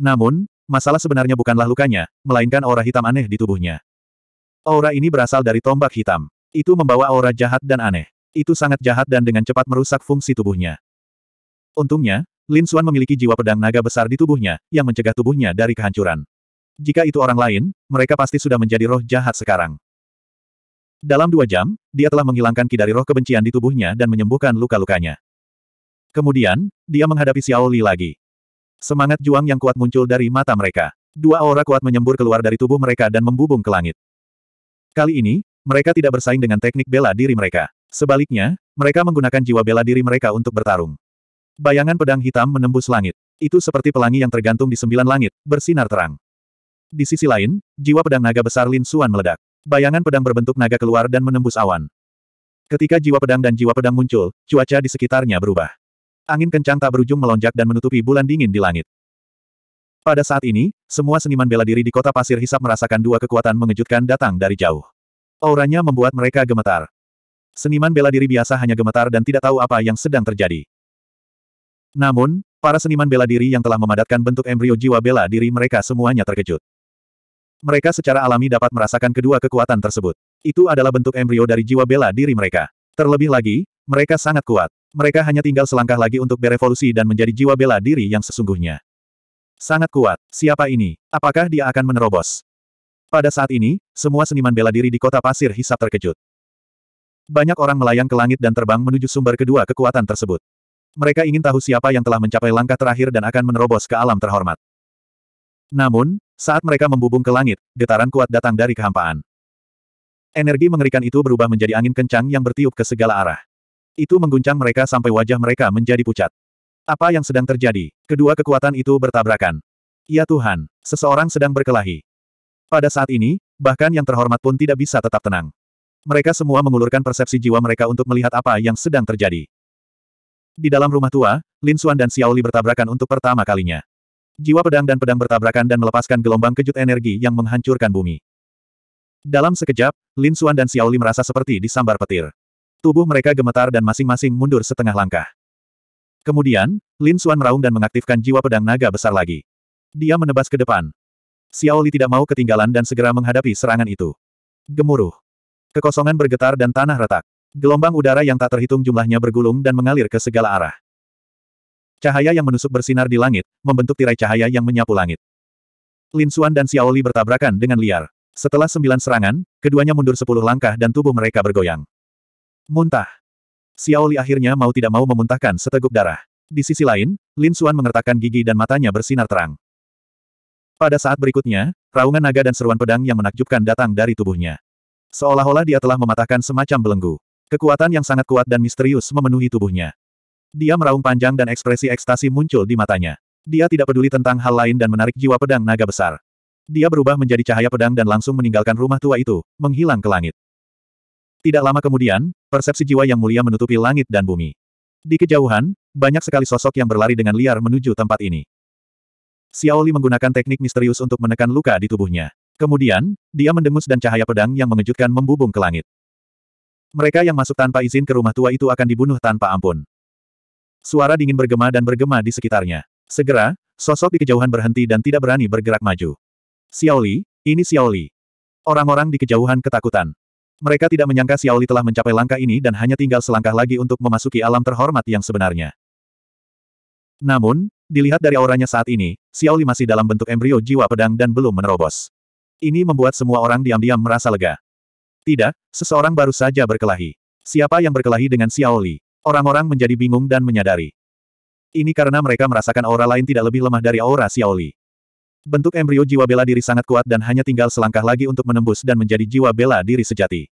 [SPEAKER 1] Namun, masalah sebenarnya bukanlah lukanya, melainkan aura hitam aneh di tubuhnya. Aura ini berasal dari tombak hitam. Itu membawa aura jahat dan aneh. Itu sangat jahat dan dengan cepat merusak fungsi tubuhnya. Untungnya, Lin Xuan memiliki jiwa pedang naga besar di tubuhnya, yang mencegah tubuhnya dari kehancuran. Jika itu orang lain, mereka pasti sudah menjadi roh jahat sekarang. Dalam dua jam, dia telah menghilangkan ki dari roh kebencian di tubuhnya dan menyembuhkan luka-lukanya. Kemudian, dia menghadapi Xiao Li lagi. Semangat juang yang kuat muncul dari mata mereka. Dua aura kuat menyembur keluar dari tubuh mereka dan membubung ke langit. Kali ini, mereka tidak bersaing dengan teknik bela diri mereka. Sebaliknya, mereka menggunakan jiwa bela diri mereka untuk bertarung. Bayangan pedang hitam menembus langit. Itu seperti pelangi yang tergantung di sembilan langit, bersinar terang. Di sisi lain, jiwa pedang naga besar Lin Suan meledak. Bayangan pedang berbentuk naga keluar dan menembus awan. Ketika jiwa pedang dan jiwa pedang muncul, cuaca di sekitarnya berubah. Angin kencang tak berujung melonjak dan menutupi bulan dingin di langit. Pada saat ini, semua seniman bela diri di kota pasir hisap merasakan dua kekuatan mengejutkan datang dari jauh. Auranya membuat mereka gemetar. Seniman bela diri biasa hanya gemetar dan tidak tahu apa yang sedang terjadi. Namun, para seniman bela diri yang telah memadatkan bentuk embrio jiwa bela diri mereka semuanya terkejut. Mereka secara alami dapat merasakan kedua kekuatan tersebut. Itu adalah bentuk embrio dari jiwa bela diri mereka. Terlebih lagi, mereka sangat kuat. Mereka hanya tinggal selangkah lagi untuk berevolusi dan menjadi jiwa bela diri yang sesungguhnya. Sangat kuat. Siapa ini? Apakah dia akan menerobos? Pada saat ini, semua seniman bela diri di kota pasir hisap terkejut. Banyak orang melayang ke langit dan terbang menuju sumber kedua kekuatan tersebut. Mereka ingin tahu siapa yang telah mencapai langkah terakhir dan akan menerobos ke alam terhormat. Namun, saat mereka membubung ke langit, getaran kuat datang dari kehampaan. Energi mengerikan itu berubah menjadi angin kencang yang bertiup ke segala arah. Itu mengguncang mereka sampai wajah mereka menjadi pucat. Apa yang sedang terjadi? Kedua kekuatan itu bertabrakan. Ya Tuhan, seseorang sedang berkelahi. Pada saat ini, bahkan yang terhormat pun tidak bisa tetap tenang. Mereka semua mengulurkan persepsi jiwa mereka untuk melihat apa yang sedang terjadi. Di dalam rumah tua, Lin Xuan dan Xiaoli bertabrakan untuk pertama kalinya. Jiwa pedang dan pedang bertabrakan dan melepaskan gelombang kejut energi yang menghancurkan bumi. Dalam sekejap, Lin Xuan dan Xiao Li merasa seperti disambar petir. Tubuh mereka gemetar dan masing-masing mundur setengah langkah. Kemudian, Lin Xuan meraung dan mengaktifkan jiwa pedang naga besar lagi. Dia menebas ke depan. Xiao Li tidak mau ketinggalan dan segera menghadapi serangan itu. Gemuruh. Kekosongan bergetar dan tanah retak. Gelombang udara yang tak terhitung jumlahnya bergulung dan mengalir ke segala arah. Cahaya yang menusuk bersinar di langit, membentuk tirai cahaya yang menyapu langit. Lin Xuan dan Xiaoli bertabrakan dengan liar. Setelah sembilan serangan, keduanya mundur sepuluh langkah dan tubuh mereka bergoyang. Muntah. Xiaoli akhirnya mau tidak mau memuntahkan seteguk darah. Di sisi lain, Lin Xuan mengertakkan gigi dan matanya bersinar terang. Pada saat berikutnya, raungan naga dan seruan pedang yang menakjubkan datang dari tubuhnya. Seolah-olah dia telah mematahkan semacam belenggu. Kekuatan yang sangat kuat dan misterius memenuhi tubuhnya. Dia meraung panjang dan ekspresi ekstasi muncul di matanya. Dia tidak peduli tentang hal lain dan menarik jiwa pedang naga besar. Dia berubah menjadi cahaya pedang dan langsung meninggalkan rumah tua itu, menghilang ke langit. Tidak lama kemudian, persepsi jiwa yang mulia menutupi langit dan bumi. Di kejauhan, banyak sekali sosok yang berlari dengan liar menuju tempat ini. Xiaoli menggunakan teknik misterius untuk menekan luka di tubuhnya. Kemudian, dia mendengus dan cahaya pedang yang mengejutkan membubung ke langit. Mereka yang masuk tanpa izin ke rumah tua itu akan dibunuh tanpa ampun. Suara dingin bergema dan bergema di sekitarnya. Segera, sosok di kejauhan berhenti dan tidak berani bergerak maju. Xiaoli, ini Xiaoli. Orang-orang di kejauhan ketakutan. Mereka tidak menyangka Xiaoli telah mencapai langkah ini dan hanya tinggal selangkah lagi untuk memasuki alam terhormat yang sebenarnya. Namun, dilihat dari auranya saat ini, Xiaoli masih dalam bentuk embrio jiwa pedang dan belum menerobos. Ini membuat semua orang diam-diam merasa lega. Tidak, seseorang baru saja berkelahi. Siapa yang berkelahi dengan Xiaoli? Orang-orang menjadi bingung dan menyadari. Ini karena mereka merasakan aura lain tidak lebih lemah dari aura Xiaoli. Bentuk embrio jiwa bela diri sangat kuat dan hanya tinggal selangkah lagi untuk menembus dan menjadi jiwa bela diri sejati.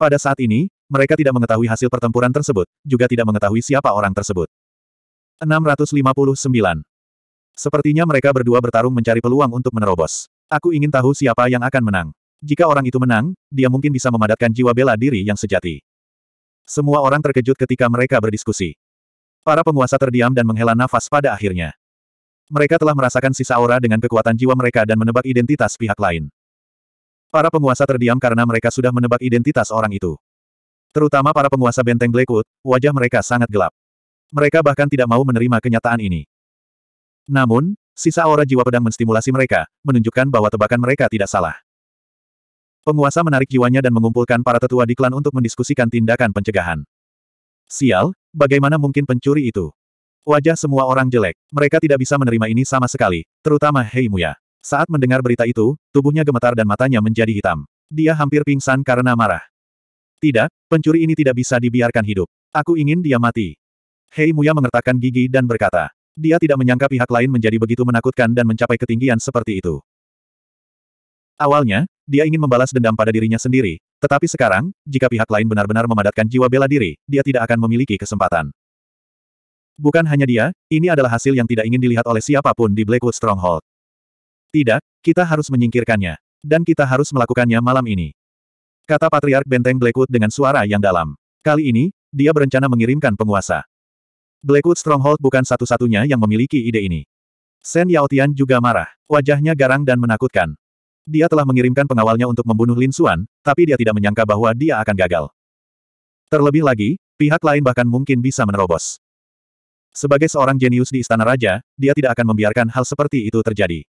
[SPEAKER 1] Pada saat ini, mereka tidak mengetahui hasil pertempuran tersebut, juga tidak mengetahui siapa orang tersebut. 659. Sepertinya mereka berdua bertarung mencari peluang untuk menerobos. Aku ingin tahu siapa yang akan menang. Jika orang itu menang, dia mungkin bisa memadatkan jiwa bela diri yang sejati. Semua orang terkejut ketika mereka berdiskusi. Para penguasa terdiam dan menghela nafas pada akhirnya. Mereka telah merasakan sisa aura dengan kekuatan jiwa mereka dan menebak identitas pihak lain. Para penguasa terdiam karena mereka sudah menebak identitas orang itu. Terutama para penguasa benteng Blackwood, wajah mereka sangat gelap. Mereka bahkan tidak mau menerima kenyataan ini. Namun, sisa aura jiwa pedang menstimulasi mereka, menunjukkan bahwa tebakan mereka tidak salah. Penguasa menarik jiwanya dan mengumpulkan para tetua di klan untuk mendiskusikan tindakan pencegahan. Sial, bagaimana mungkin pencuri itu? Wajah semua orang jelek. Mereka tidak bisa menerima ini sama sekali, terutama Hei Muya. Saat mendengar berita itu, tubuhnya gemetar dan matanya menjadi hitam. Dia hampir pingsan karena marah. Tidak, pencuri ini tidak bisa dibiarkan hidup. Aku ingin dia mati. Hei Muya mengertakkan gigi dan berkata. Dia tidak menyangka pihak lain menjadi begitu menakutkan dan mencapai ketinggian seperti itu. Awalnya, dia ingin membalas dendam pada dirinya sendiri, tetapi sekarang, jika pihak lain benar-benar memadatkan jiwa bela diri, dia tidak akan memiliki kesempatan. Bukan hanya dia, ini adalah hasil yang tidak ingin dilihat oleh siapapun di Blackwood Stronghold. Tidak, kita harus menyingkirkannya. Dan kita harus melakukannya malam ini. Kata Patriark Benteng Blackwood dengan suara yang dalam. Kali ini, dia berencana mengirimkan penguasa. Blackwood Stronghold bukan satu-satunya yang memiliki ide ini. Sen Yaotian juga marah. Wajahnya garang dan menakutkan. Dia telah mengirimkan pengawalnya untuk membunuh Lin Xuan, tapi dia tidak menyangka bahwa dia akan gagal. Terlebih lagi, pihak lain bahkan mungkin bisa menerobos. Sebagai seorang jenius di Istana Raja, dia tidak akan membiarkan hal seperti itu terjadi.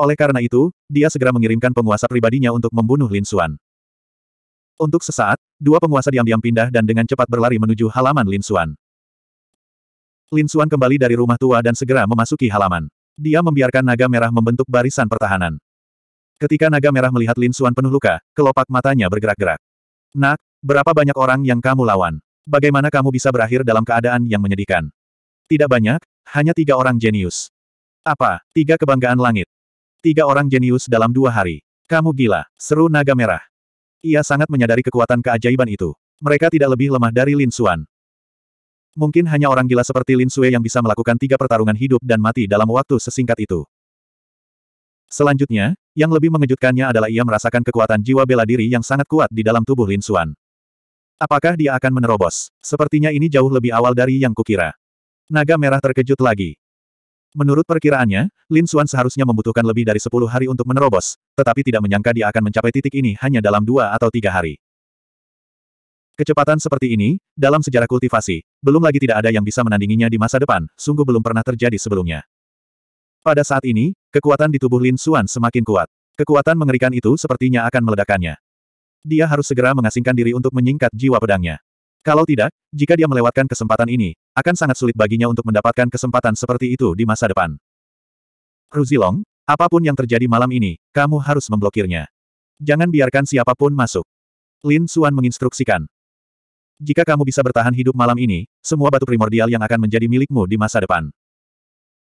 [SPEAKER 1] Oleh karena itu, dia segera mengirimkan penguasa pribadinya untuk membunuh Lin Xuan. Untuk sesaat, dua penguasa diam-diam pindah dan dengan cepat berlari menuju halaman Lin Xuan. Lin Xuan kembali dari rumah tua dan segera memasuki halaman. Dia membiarkan naga merah membentuk barisan pertahanan. Ketika naga merah melihat Lin Suan penuh luka, kelopak matanya bergerak-gerak. Nak, berapa banyak orang yang kamu lawan? Bagaimana kamu bisa berakhir dalam keadaan yang menyedihkan? Tidak banyak, hanya tiga orang jenius. Apa? Tiga kebanggaan langit. Tiga orang jenius dalam dua hari. Kamu gila, seru naga merah. Ia sangat menyadari kekuatan keajaiban itu. Mereka tidak lebih lemah dari Lin Suan. Mungkin hanya orang gila seperti Lin Sue yang bisa melakukan tiga pertarungan hidup dan mati dalam waktu sesingkat itu. Selanjutnya, yang lebih mengejutkannya adalah ia merasakan kekuatan jiwa bela diri yang sangat kuat di dalam tubuh Lin Xuan. Apakah dia akan menerobos? Sepertinya ini jauh lebih awal dari yang kukira. Naga merah terkejut lagi. Menurut perkiraannya, Lin Xuan seharusnya membutuhkan lebih dari 10 hari untuk menerobos, tetapi tidak menyangka dia akan mencapai titik ini hanya dalam dua atau tiga hari. Kecepatan seperti ini, dalam sejarah kultivasi, belum lagi tidak ada yang bisa menandinginya di masa depan, sungguh belum pernah terjadi sebelumnya. Pada saat ini, kekuatan di tubuh Lin Xuan semakin kuat. Kekuatan mengerikan itu sepertinya akan meledakannya. Dia harus segera mengasingkan diri untuk menyingkat jiwa pedangnya. Kalau tidak, jika dia melewatkan kesempatan ini, akan sangat sulit baginya untuk mendapatkan kesempatan seperti itu di masa depan. Ruzilong, apapun yang terjadi malam ini, kamu harus memblokirnya. Jangan biarkan siapapun masuk. Lin Xuan menginstruksikan. Jika kamu bisa bertahan hidup malam ini, semua batu primordial yang akan menjadi milikmu di masa depan.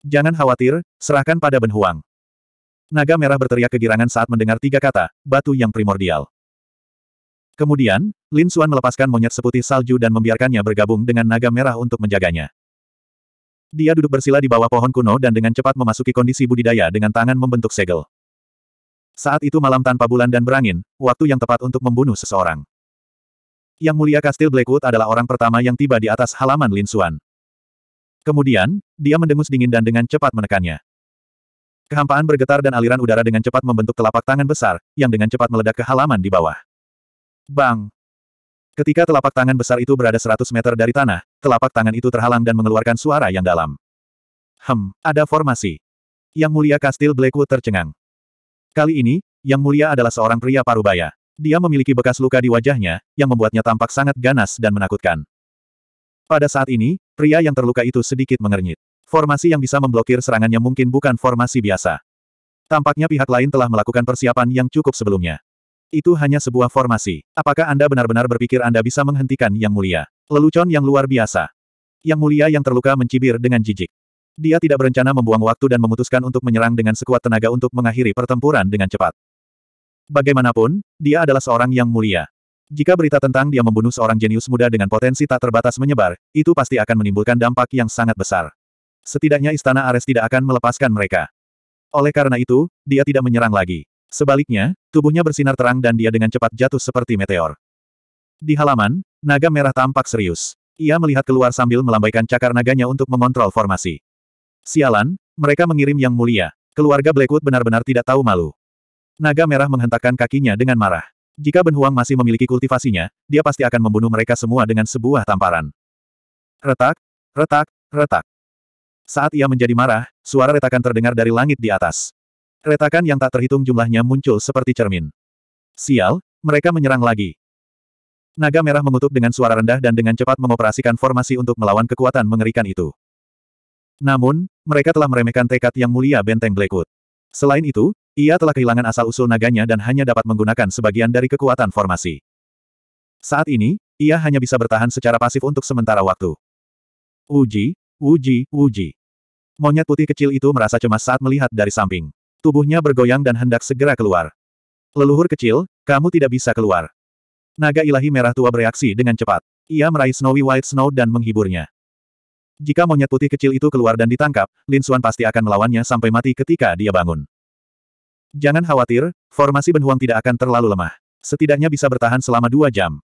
[SPEAKER 1] Jangan khawatir, serahkan pada Ben Huang. Naga merah berteriak kegirangan saat mendengar tiga kata, batu yang primordial. Kemudian, Lin Xuan melepaskan monyet seputih salju dan membiarkannya bergabung dengan naga merah untuk menjaganya. Dia duduk bersila di bawah pohon kuno dan dengan cepat memasuki kondisi budidaya dengan tangan membentuk segel. Saat itu malam tanpa bulan dan berangin, waktu yang tepat untuk membunuh seseorang. Yang mulia Kastil Blackwood adalah orang pertama yang tiba di atas halaman Lin Xuan. Kemudian, dia mendengus dingin dan dengan cepat menekannya. Kehampaan bergetar dan aliran udara dengan cepat membentuk telapak tangan besar, yang dengan cepat meledak ke halaman di bawah. Bang! Ketika telapak tangan besar itu berada 100 meter dari tanah, telapak tangan itu terhalang dan mengeluarkan suara yang dalam. Hem, ada formasi. Yang mulia Kastil Blackwood tercengang. Kali ini, yang mulia adalah seorang pria parubaya. Dia memiliki bekas luka di wajahnya, yang membuatnya tampak sangat ganas dan menakutkan. Pada saat ini, pria yang terluka itu sedikit mengernyit. Formasi yang bisa memblokir serangannya mungkin bukan formasi biasa. Tampaknya pihak lain telah melakukan persiapan yang cukup sebelumnya. Itu hanya sebuah formasi. Apakah Anda benar-benar berpikir Anda bisa menghentikan Yang Mulia? Lelucon yang luar biasa. Yang Mulia yang terluka mencibir dengan jijik. Dia tidak berencana membuang waktu dan memutuskan untuk menyerang dengan sekuat tenaga untuk mengakhiri pertempuran dengan cepat. Bagaimanapun, dia adalah seorang Yang Mulia. Jika berita tentang dia membunuh seorang jenius muda dengan potensi tak terbatas menyebar, itu pasti akan menimbulkan dampak yang sangat besar. Setidaknya istana Ares tidak akan melepaskan mereka. Oleh karena itu, dia tidak menyerang lagi. Sebaliknya, tubuhnya bersinar terang dan dia dengan cepat jatuh seperti meteor. Di halaman, naga merah tampak serius. Ia melihat keluar sambil melambaikan cakar naganya untuk mengontrol formasi. Sialan, mereka mengirim yang mulia. Keluarga Blackwood benar-benar tidak tahu malu. Naga merah menghentakkan kakinya dengan marah. Jika Ben Huang masih memiliki kultivasinya, dia pasti akan membunuh mereka semua dengan sebuah tamparan. Retak, retak, retak. Saat ia menjadi marah, suara retakan terdengar dari langit di atas. Retakan yang tak terhitung jumlahnya muncul seperti cermin. Sial, mereka menyerang lagi. Naga merah mengutuk dengan suara rendah dan dengan cepat mengoperasikan formasi untuk melawan kekuatan mengerikan itu. Namun, mereka telah meremehkan tekad yang mulia benteng Blackwood. Selain itu, ia telah kehilangan asal-usul naganya dan hanya dapat menggunakan sebagian dari kekuatan formasi. Saat ini, ia hanya bisa bertahan secara pasif untuk sementara waktu. Uji, uji, uji. Monyet putih kecil itu merasa cemas saat melihat dari samping. Tubuhnya bergoyang dan hendak segera keluar. Leluhur kecil, kamu tidak bisa keluar. Naga ilahi merah tua bereaksi dengan cepat. Ia meraih Snowy White Snow dan menghiburnya. Jika monyet putih kecil itu keluar dan ditangkap, Lin Xuan pasti akan melawannya sampai mati ketika dia bangun. Jangan khawatir, formasi Benhuang tidak akan terlalu lemah. Setidaknya bisa bertahan selama dua jam.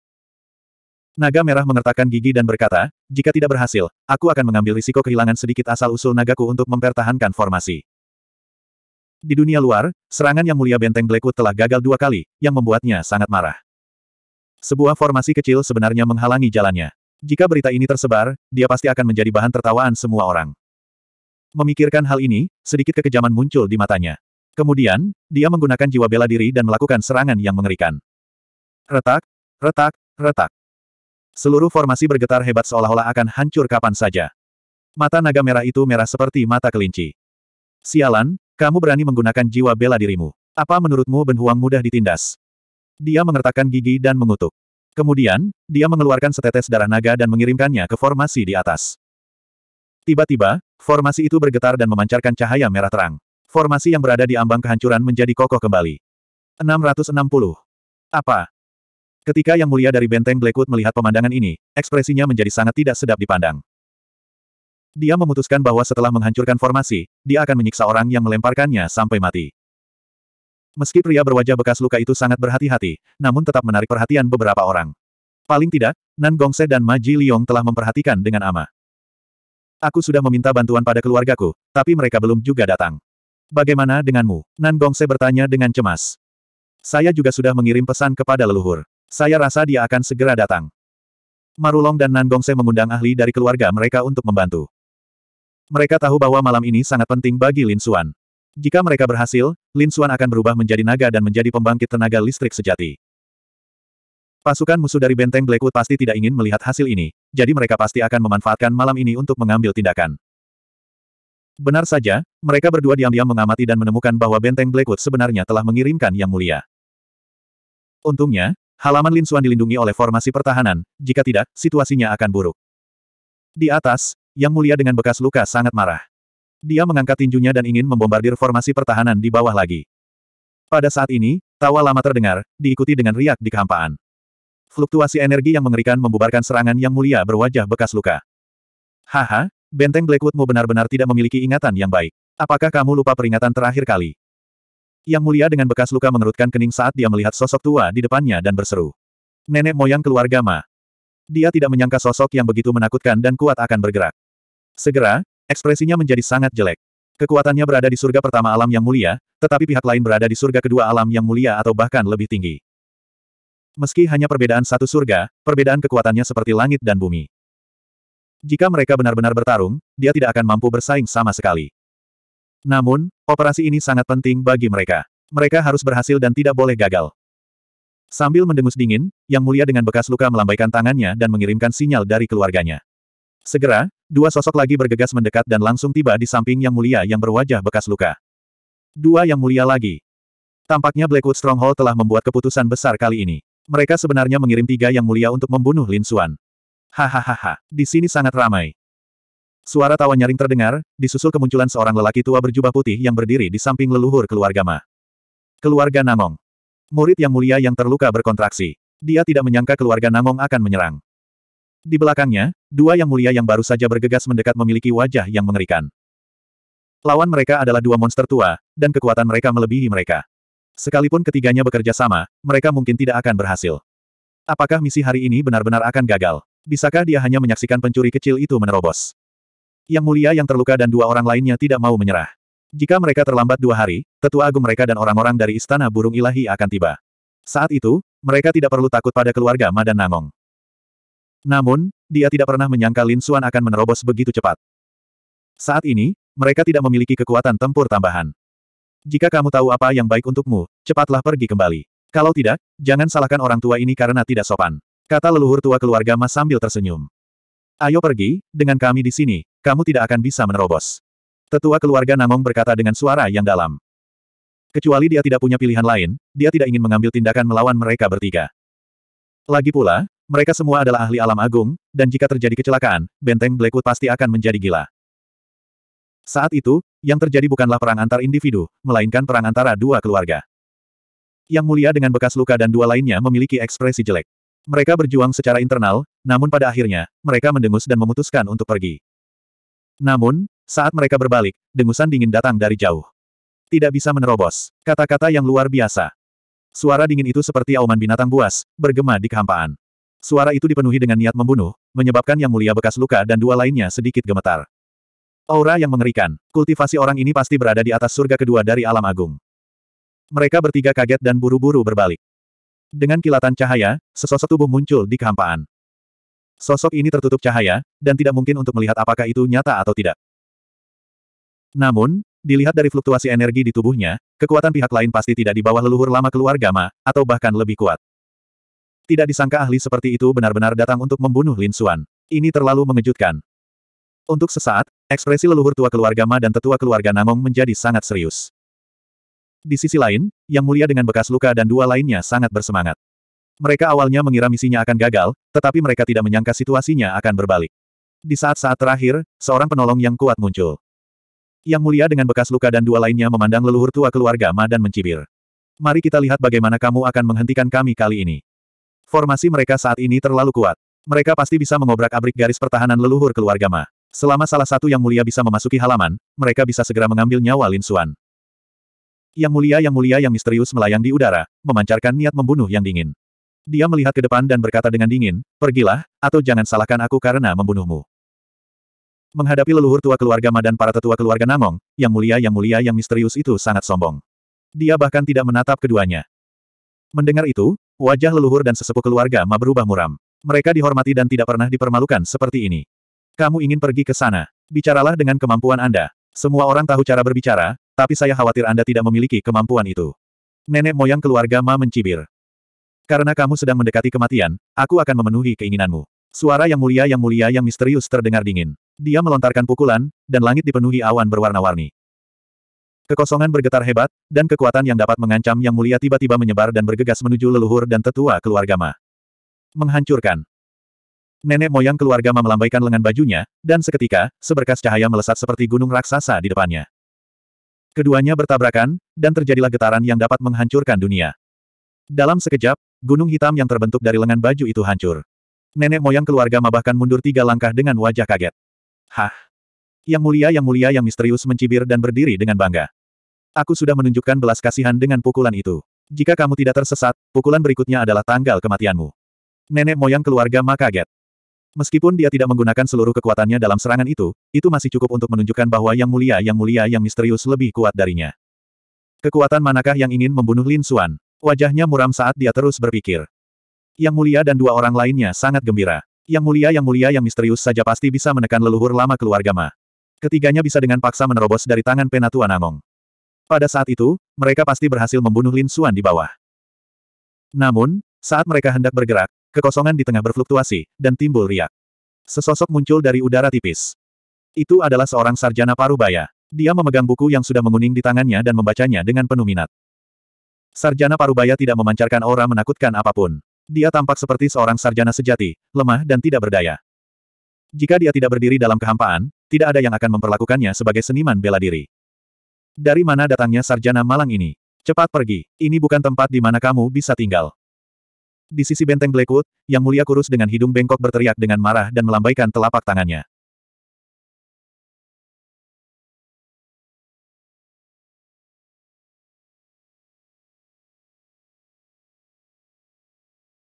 [SPEAKER 1] Naga merah mengertakkan gigi dan berkata, jika tidak berhasil, aku akan mengambil risiko kehilangan sedikit asal-usul nagaku untuk mempertahankan formasi. Di dunia luar, serangan yang mulia benteng Blackwood telah gagal dua kali, yang membuatnya sangat marah. Sebuah formasi kecil sebenarnya menghalangi jalannya. Jika berita ini tersebar, dia pasti akan menjadi bahan tertawaan semua orang. Memikirkan hal ini, sedikit kekejaman muncul di matanya. Kemudian, dia menggunakan jiwa bela diri dan melakukan serangan yang mengerikan. Retak, retak, retak. Seluruh formasi bergetar hebat seolah-olah akan hancur kapan saja. Mata naga merah itu merah seperti mata kelinci. Sialan, kamu berani menggunakan jiwa bela dirimu. Apa menurutmu Ben mudah ditindas? Dia mengertakkan gigi dan mengutuk. Kemudian, dia mengeluarkan setetes darah naga dan mengirimkannya ke formasi di atas. Tiba-tiba, formasi itu bergetar dan memancarkan cahaya merah terang. Formasi yang berada di ambang kehancuran menjadi kokoh kembali. 660. Apa? Ketika Yang Mulia dari Benteng Blackwood melihat pemandangan ini, ekspresinya menjadi sangat tidak sedap dipandang. Dia memutuskan bahwa setelah menghancurkan formasi, dia akan menyiksa orang yang melemparkannya sampai mati. Meski pria berwajah bekas luka itu sangat berhati-hati, namun tetap menarik perhatian beberapa orang. Paling tidak, Nan Gongse dan Ma Ji Liong telah memperhatikan dengan ama. Aku sudah meminta bantuan pada keluargaku, tapi mereka belum juga datang. Bagaimana denganmu? Nan Gongse bertanya dengan cemas. Saya juga sudah mengirim pesan kepada leluhur. Saya rasa dia akan segera datang. Marulong dan Nan Gongse mengundang ahli dari keluarga mereka untuk membantu. Mereka tahu bahwa malam ini sangat penting bagi Lin Suan. Jika mereka berhasil, Lin Suan akan berubah menjadi naga dan menjadi pembangkit tenaga listrik sejati. Pasukan musuh dari benteng Blackwood pasti tidak ingin melihat hasil ini, jadi mereka pasti akan memanfaatkan malam ini untuk mengambil tindakan. Benar saja, mereka berdua diam-diam mengamati dan menemukan bahwa benteng Blackwood sebenarnya telah mengirimkan Yang Mulia. Untungnya, halaman Lin Suan dilindungi oleh formasi pertahanan, jika tidak, situasinya akan buruk. Di atas, Yang Mulia dengan bekas luka sangat marah. Dia mengangkat tinjunya dan ingin membombardir formasi pertahanan di bawah lagi. Pada saat ini, tawa lama terdengar, diikuti dengan riak di kehampaan. Fluktuasi energi yang mengerikan membubarkan serangan Yang Mulia berwajah bekas luka. Haha, benteng Blackwoodmu benar-benar tidak memiliki ingatan yang baik. Apakah kamu lupa peringatan terakhir kali? Yang mulia dengan bekas luka mengerutkan kening saat dia melihat sosok tua di depannya dan berseru. Nenek moyang keluarga Ma. Dia tidak menyangka sosok yang begitu menakutkan dan kuat akan bergerak. Segera, ekspresinya menjadi sangat jelek. Kekuatannya berada di surga pertama alam yang mulia, tetapi pihak lain berada di surga kedua alam yang mulia atau bahkan lebih tinggi. Meski hanya perbedaan satu surga, perbedaan kekuatannya seperti langit dan bumi. Jika mereka benar-benar bertarung, dia tidak akan mampu bersaing sama sekali. Namun, operasi ini sangat penting bagi mereka. Mereka harus berhasil dan tidak boleh gagal. Sambil mendengus dingin, Yang Mulia dengan bekas luka melambaikan tangannya dan mengirimkan sinyal dari keluarganya. Segera, dua sosok lagi bergegas mendekat dan langsung tiba di samping Yang Mulia yang berwajah bekas luka. Dua Yang Mulia lagi. Tampaknya Blackwood Stronghold telah membuat keputusan besar kali ini. Mereka sebenarnya mengirim tiga Yang Mulia untuk membunuh Lin Suan. Hahaha, di sini sangat ramai. Suara tawa nyaring terdengar, disusul kemunculan seorang lelaki tua berjubah putih yang berdiri di samping leluhur keluarga Ma. Keluarga Namong. Murid yang mulia yang terluka berkontraksi. Dia tidak menyangka keluarga Namong akan menyerang. Di belakangnya, dua yang mulia yang baru saja bergegas mendekat memiliki wajah yang mengerikan. Lawan mereka adalah dua monster tua, dan kekuatan mereka melebihi mereka. Sekalipun ketiganya bekerja sama, mereka mungkin tidak akan berhasil. Apakah misi hari ini benar-benar akan gagal? Bisakah dia hanya menyaksikan pencuri kecil itu menerobos? Yang mulia yang terluka dan dua orang lainnya tidak mau menyerah. Jika mereka terlambat dua hari, tetua agung mereka dan orang-orang dari istana burung ilahi akan tiba. Saat itu, mereka tidak perlu takut pada keluarga Ma dan Nangong. Namun, dia tidak pernah menyangka Lin Xuan akan menerobos begitu cepat. Saat ini, mereka tidak memiliki kekuatan tempur tambahan. Jika kamu tahu apa yang baik untukmu, cepatlah pergi kembali. Kalau tidak, jangan salahkan orang tua ini karena tidak sopan. Kata leluhur tua keluarga Mas sambil tersenyum. Ayo pergi, dengan kami di sini, kamu tidak akan bisa menerobos. Tetua keluarga Namong berkata dengan suara yang dalam. Kecuali dia tidak punya pilihan lain, dia tidak ingin mengambil tindakan melawan mereka bertiga. Lagi pula, mereka semua adalah ahli alam agung, dan jika terjadi kecelakaan, benteng Blackwood pasti akan menjadi gila. Saat itu, yang terjadi bukanlah perang antar individu, melainkan perang antara dua keluarga. Yang mulia dengan bekas luka dan dua lainnya memiliki ekspresi jelek. Mereka berjuang secara internal, namun pada akhirnya, mereka mendengus dan memutuskan untuk pergi. Namun, saat mereka berbalik, dengusan dingin datang dari jauh. Tidak bisa menerobos. Kata-kata yang luar biasa. Suara dingin itu seperti auman binatang buas, bergema di kehampaan. Suara itu dipenuhi dengan niat membunuh, menyebabkan yang mulia bekas luka dan dua lainnya sedikit gemetar. Aura yang mengerikan. Kultivasi orang ini pasti berada di atas surga kedua dari alam agung. Mereka bertiga kaget dan buru-buru berbalik. Dengan kilatan cahaya, sesosok tubuh muncul di kehampaan. Sosok ini tertutup cahaya, dan tidak mungkin untuk melihat apakah itu nyata atau tidak. Namun, dilihat dari fluktuasi energi di tubuhnya, kekuatan pihak lain pasti tidak di bawah leluhur lama keluarga Ma atau bahkan lebih kuat. Tidak disangka ahli seperti itu benar-benar datang untuk membunuh Lin Xuan. Ini terlalu mengejutkan. Untuk sesaat, ekspresi leluhur tua keluarga Ma dan tetua keluarga Namong menjadi sangat serius. Di sisi lain, Yang Mulia dengan bekas luka dan dua lainnya sangat bersemangat. Mereka awalnya mengira misinya akan gagal, tetapi mereka tidak menyangka situasinya akan berbalik. Di saat-saat terakhir, seorang penolong yang kuat muncul. Yang Mulia dengan bekas luka dan dua lainnya memandang leluhur tua keluarga Ma dan mencibir. Mari kita lihat bagaimana kamu akan menghentikan kami kali ini. Formasi mereka saat ini terlalu kuat. Mereka pasti bisa mengobrak-abrik garis pertahanan leluhur keluarga Ma. Selama salah satu yang mulia bisa memasuki halaman, mereka bisa segera mengambil nyawa Lin Suan. Yang mulia yang mulia yang misterius melayang di udara, memancarkan niat membunuh yang dingin. Dia melihat ke depan dan berkata dengan dingin, pergilah, atau jangan salahkan aku karena membunuhmu. Menghadapi leluhur tua keluarga Ma dan para tetua keluarga Namong, yang mulia yang mulia yang misterius itu sangat sombong. Dia bahkan tidak menatap keduanya. Mendengar itu, wajah leluhur dan sesepuh keluarga Ma berubah muram. Mereka dihormati dan tidak pernah dipermalukan seperti ini. Kamu ingin pergi ke sana. Bicaralah dengan kemampuan Anda. Semua orang tahu cara berbicara, tapi saya khawatir Anda tidak memiliki kemampuan itu. Nenek moyang keluarga Ma mencibir. Karena kamu sedang mendekati kematian, aku akan memenuhi keinginanmu. Suara yang mulia yang mulia yang misterius terdengar dingin. Dia melontarkan pukulan, dan langit dipenuhi awan berwarna-warni. Kekosongan bergetar hebat, dan kekuatan yang dapat mengancam yang mulia tiba-tiba menyebar dan bergegas menuju leluhur dan tetua keluarga Ma. Menghancurkan. Nenek moyang keluarga Ma melambaikan lengan bajunya, dan seketika, seberkas cahaya melesat seperti gunung raksasa di depannya. Keduanya bertabrakan, dan terjadilah getaran yang dapat menghancurkan dunia. Dalam sekejap, gunung hitam yang terbentuk dari lengan baju itu hancur. Nenek moyang keluarga mabahkan mundur tiga langkah dengan wajah kaget. Hah? Yang mulia yang mulia yang misterius mencibir dan berdiri dengan bangga. Aku sudah menunjukkan belas kasihan dengan pukulan itu. Jika kamu tidak tersesat, pukulan berikutnya adalah tanggal kematianmu. Nenek moyang keluarga mah kaget. Meskipun dia tidak menggunakan seluruh kekuatannya dalam serangan itu, itu masih cukup untuk menunjukkan bahwa Yang Mulia Yang Mulia Yang Misterius lebih kuat darinya. Kekuatan manakah yang ingin membunuh Lin Suan? Wajahnya muram saat dia terus berpikir. Yang Mulia dan dua orang lainnya sangat gembira. Yang Mulia Yang Mulia Yang Misterius saja pasti bisa menekan leluhur lama keluarga Ma. Ketiganya bisa dengan paksa menerobos dari tangan Penatua Namong. Pada saat itu, mereka pasti berhasil membunuh Lin Suan di bawah. Namun, saat mereka hendak bergerak, Kekosongan di tengah berfluktuasi, dan timbul riak. Sesosok muncul dari udara tipis. Itu adalah seorang sarjana parubaya. Dia memegang buku yang sudah menguning di tangannya dan membacanya dengan penuh minat. Sarjana parubaya tidak memancarkan aura menakutkan apapun. Dia tampak seperti seorang sarjana sejati, lemah dan tidak berdaya. Jika dia tidak berdiri dalam kehampaan, tidak ada yang akan memperlakukannya sebagai seniman bela diri. Dari mana datangnya sarjana malang ini? Cepat pergi, ini bukan tempat di mana kamu bisa tinggal. Di sisi benteng Blackwood, Yang Mulia kurus dengan hidung bengkok berteriak dengan marah dan melambaikan telapak tangannya.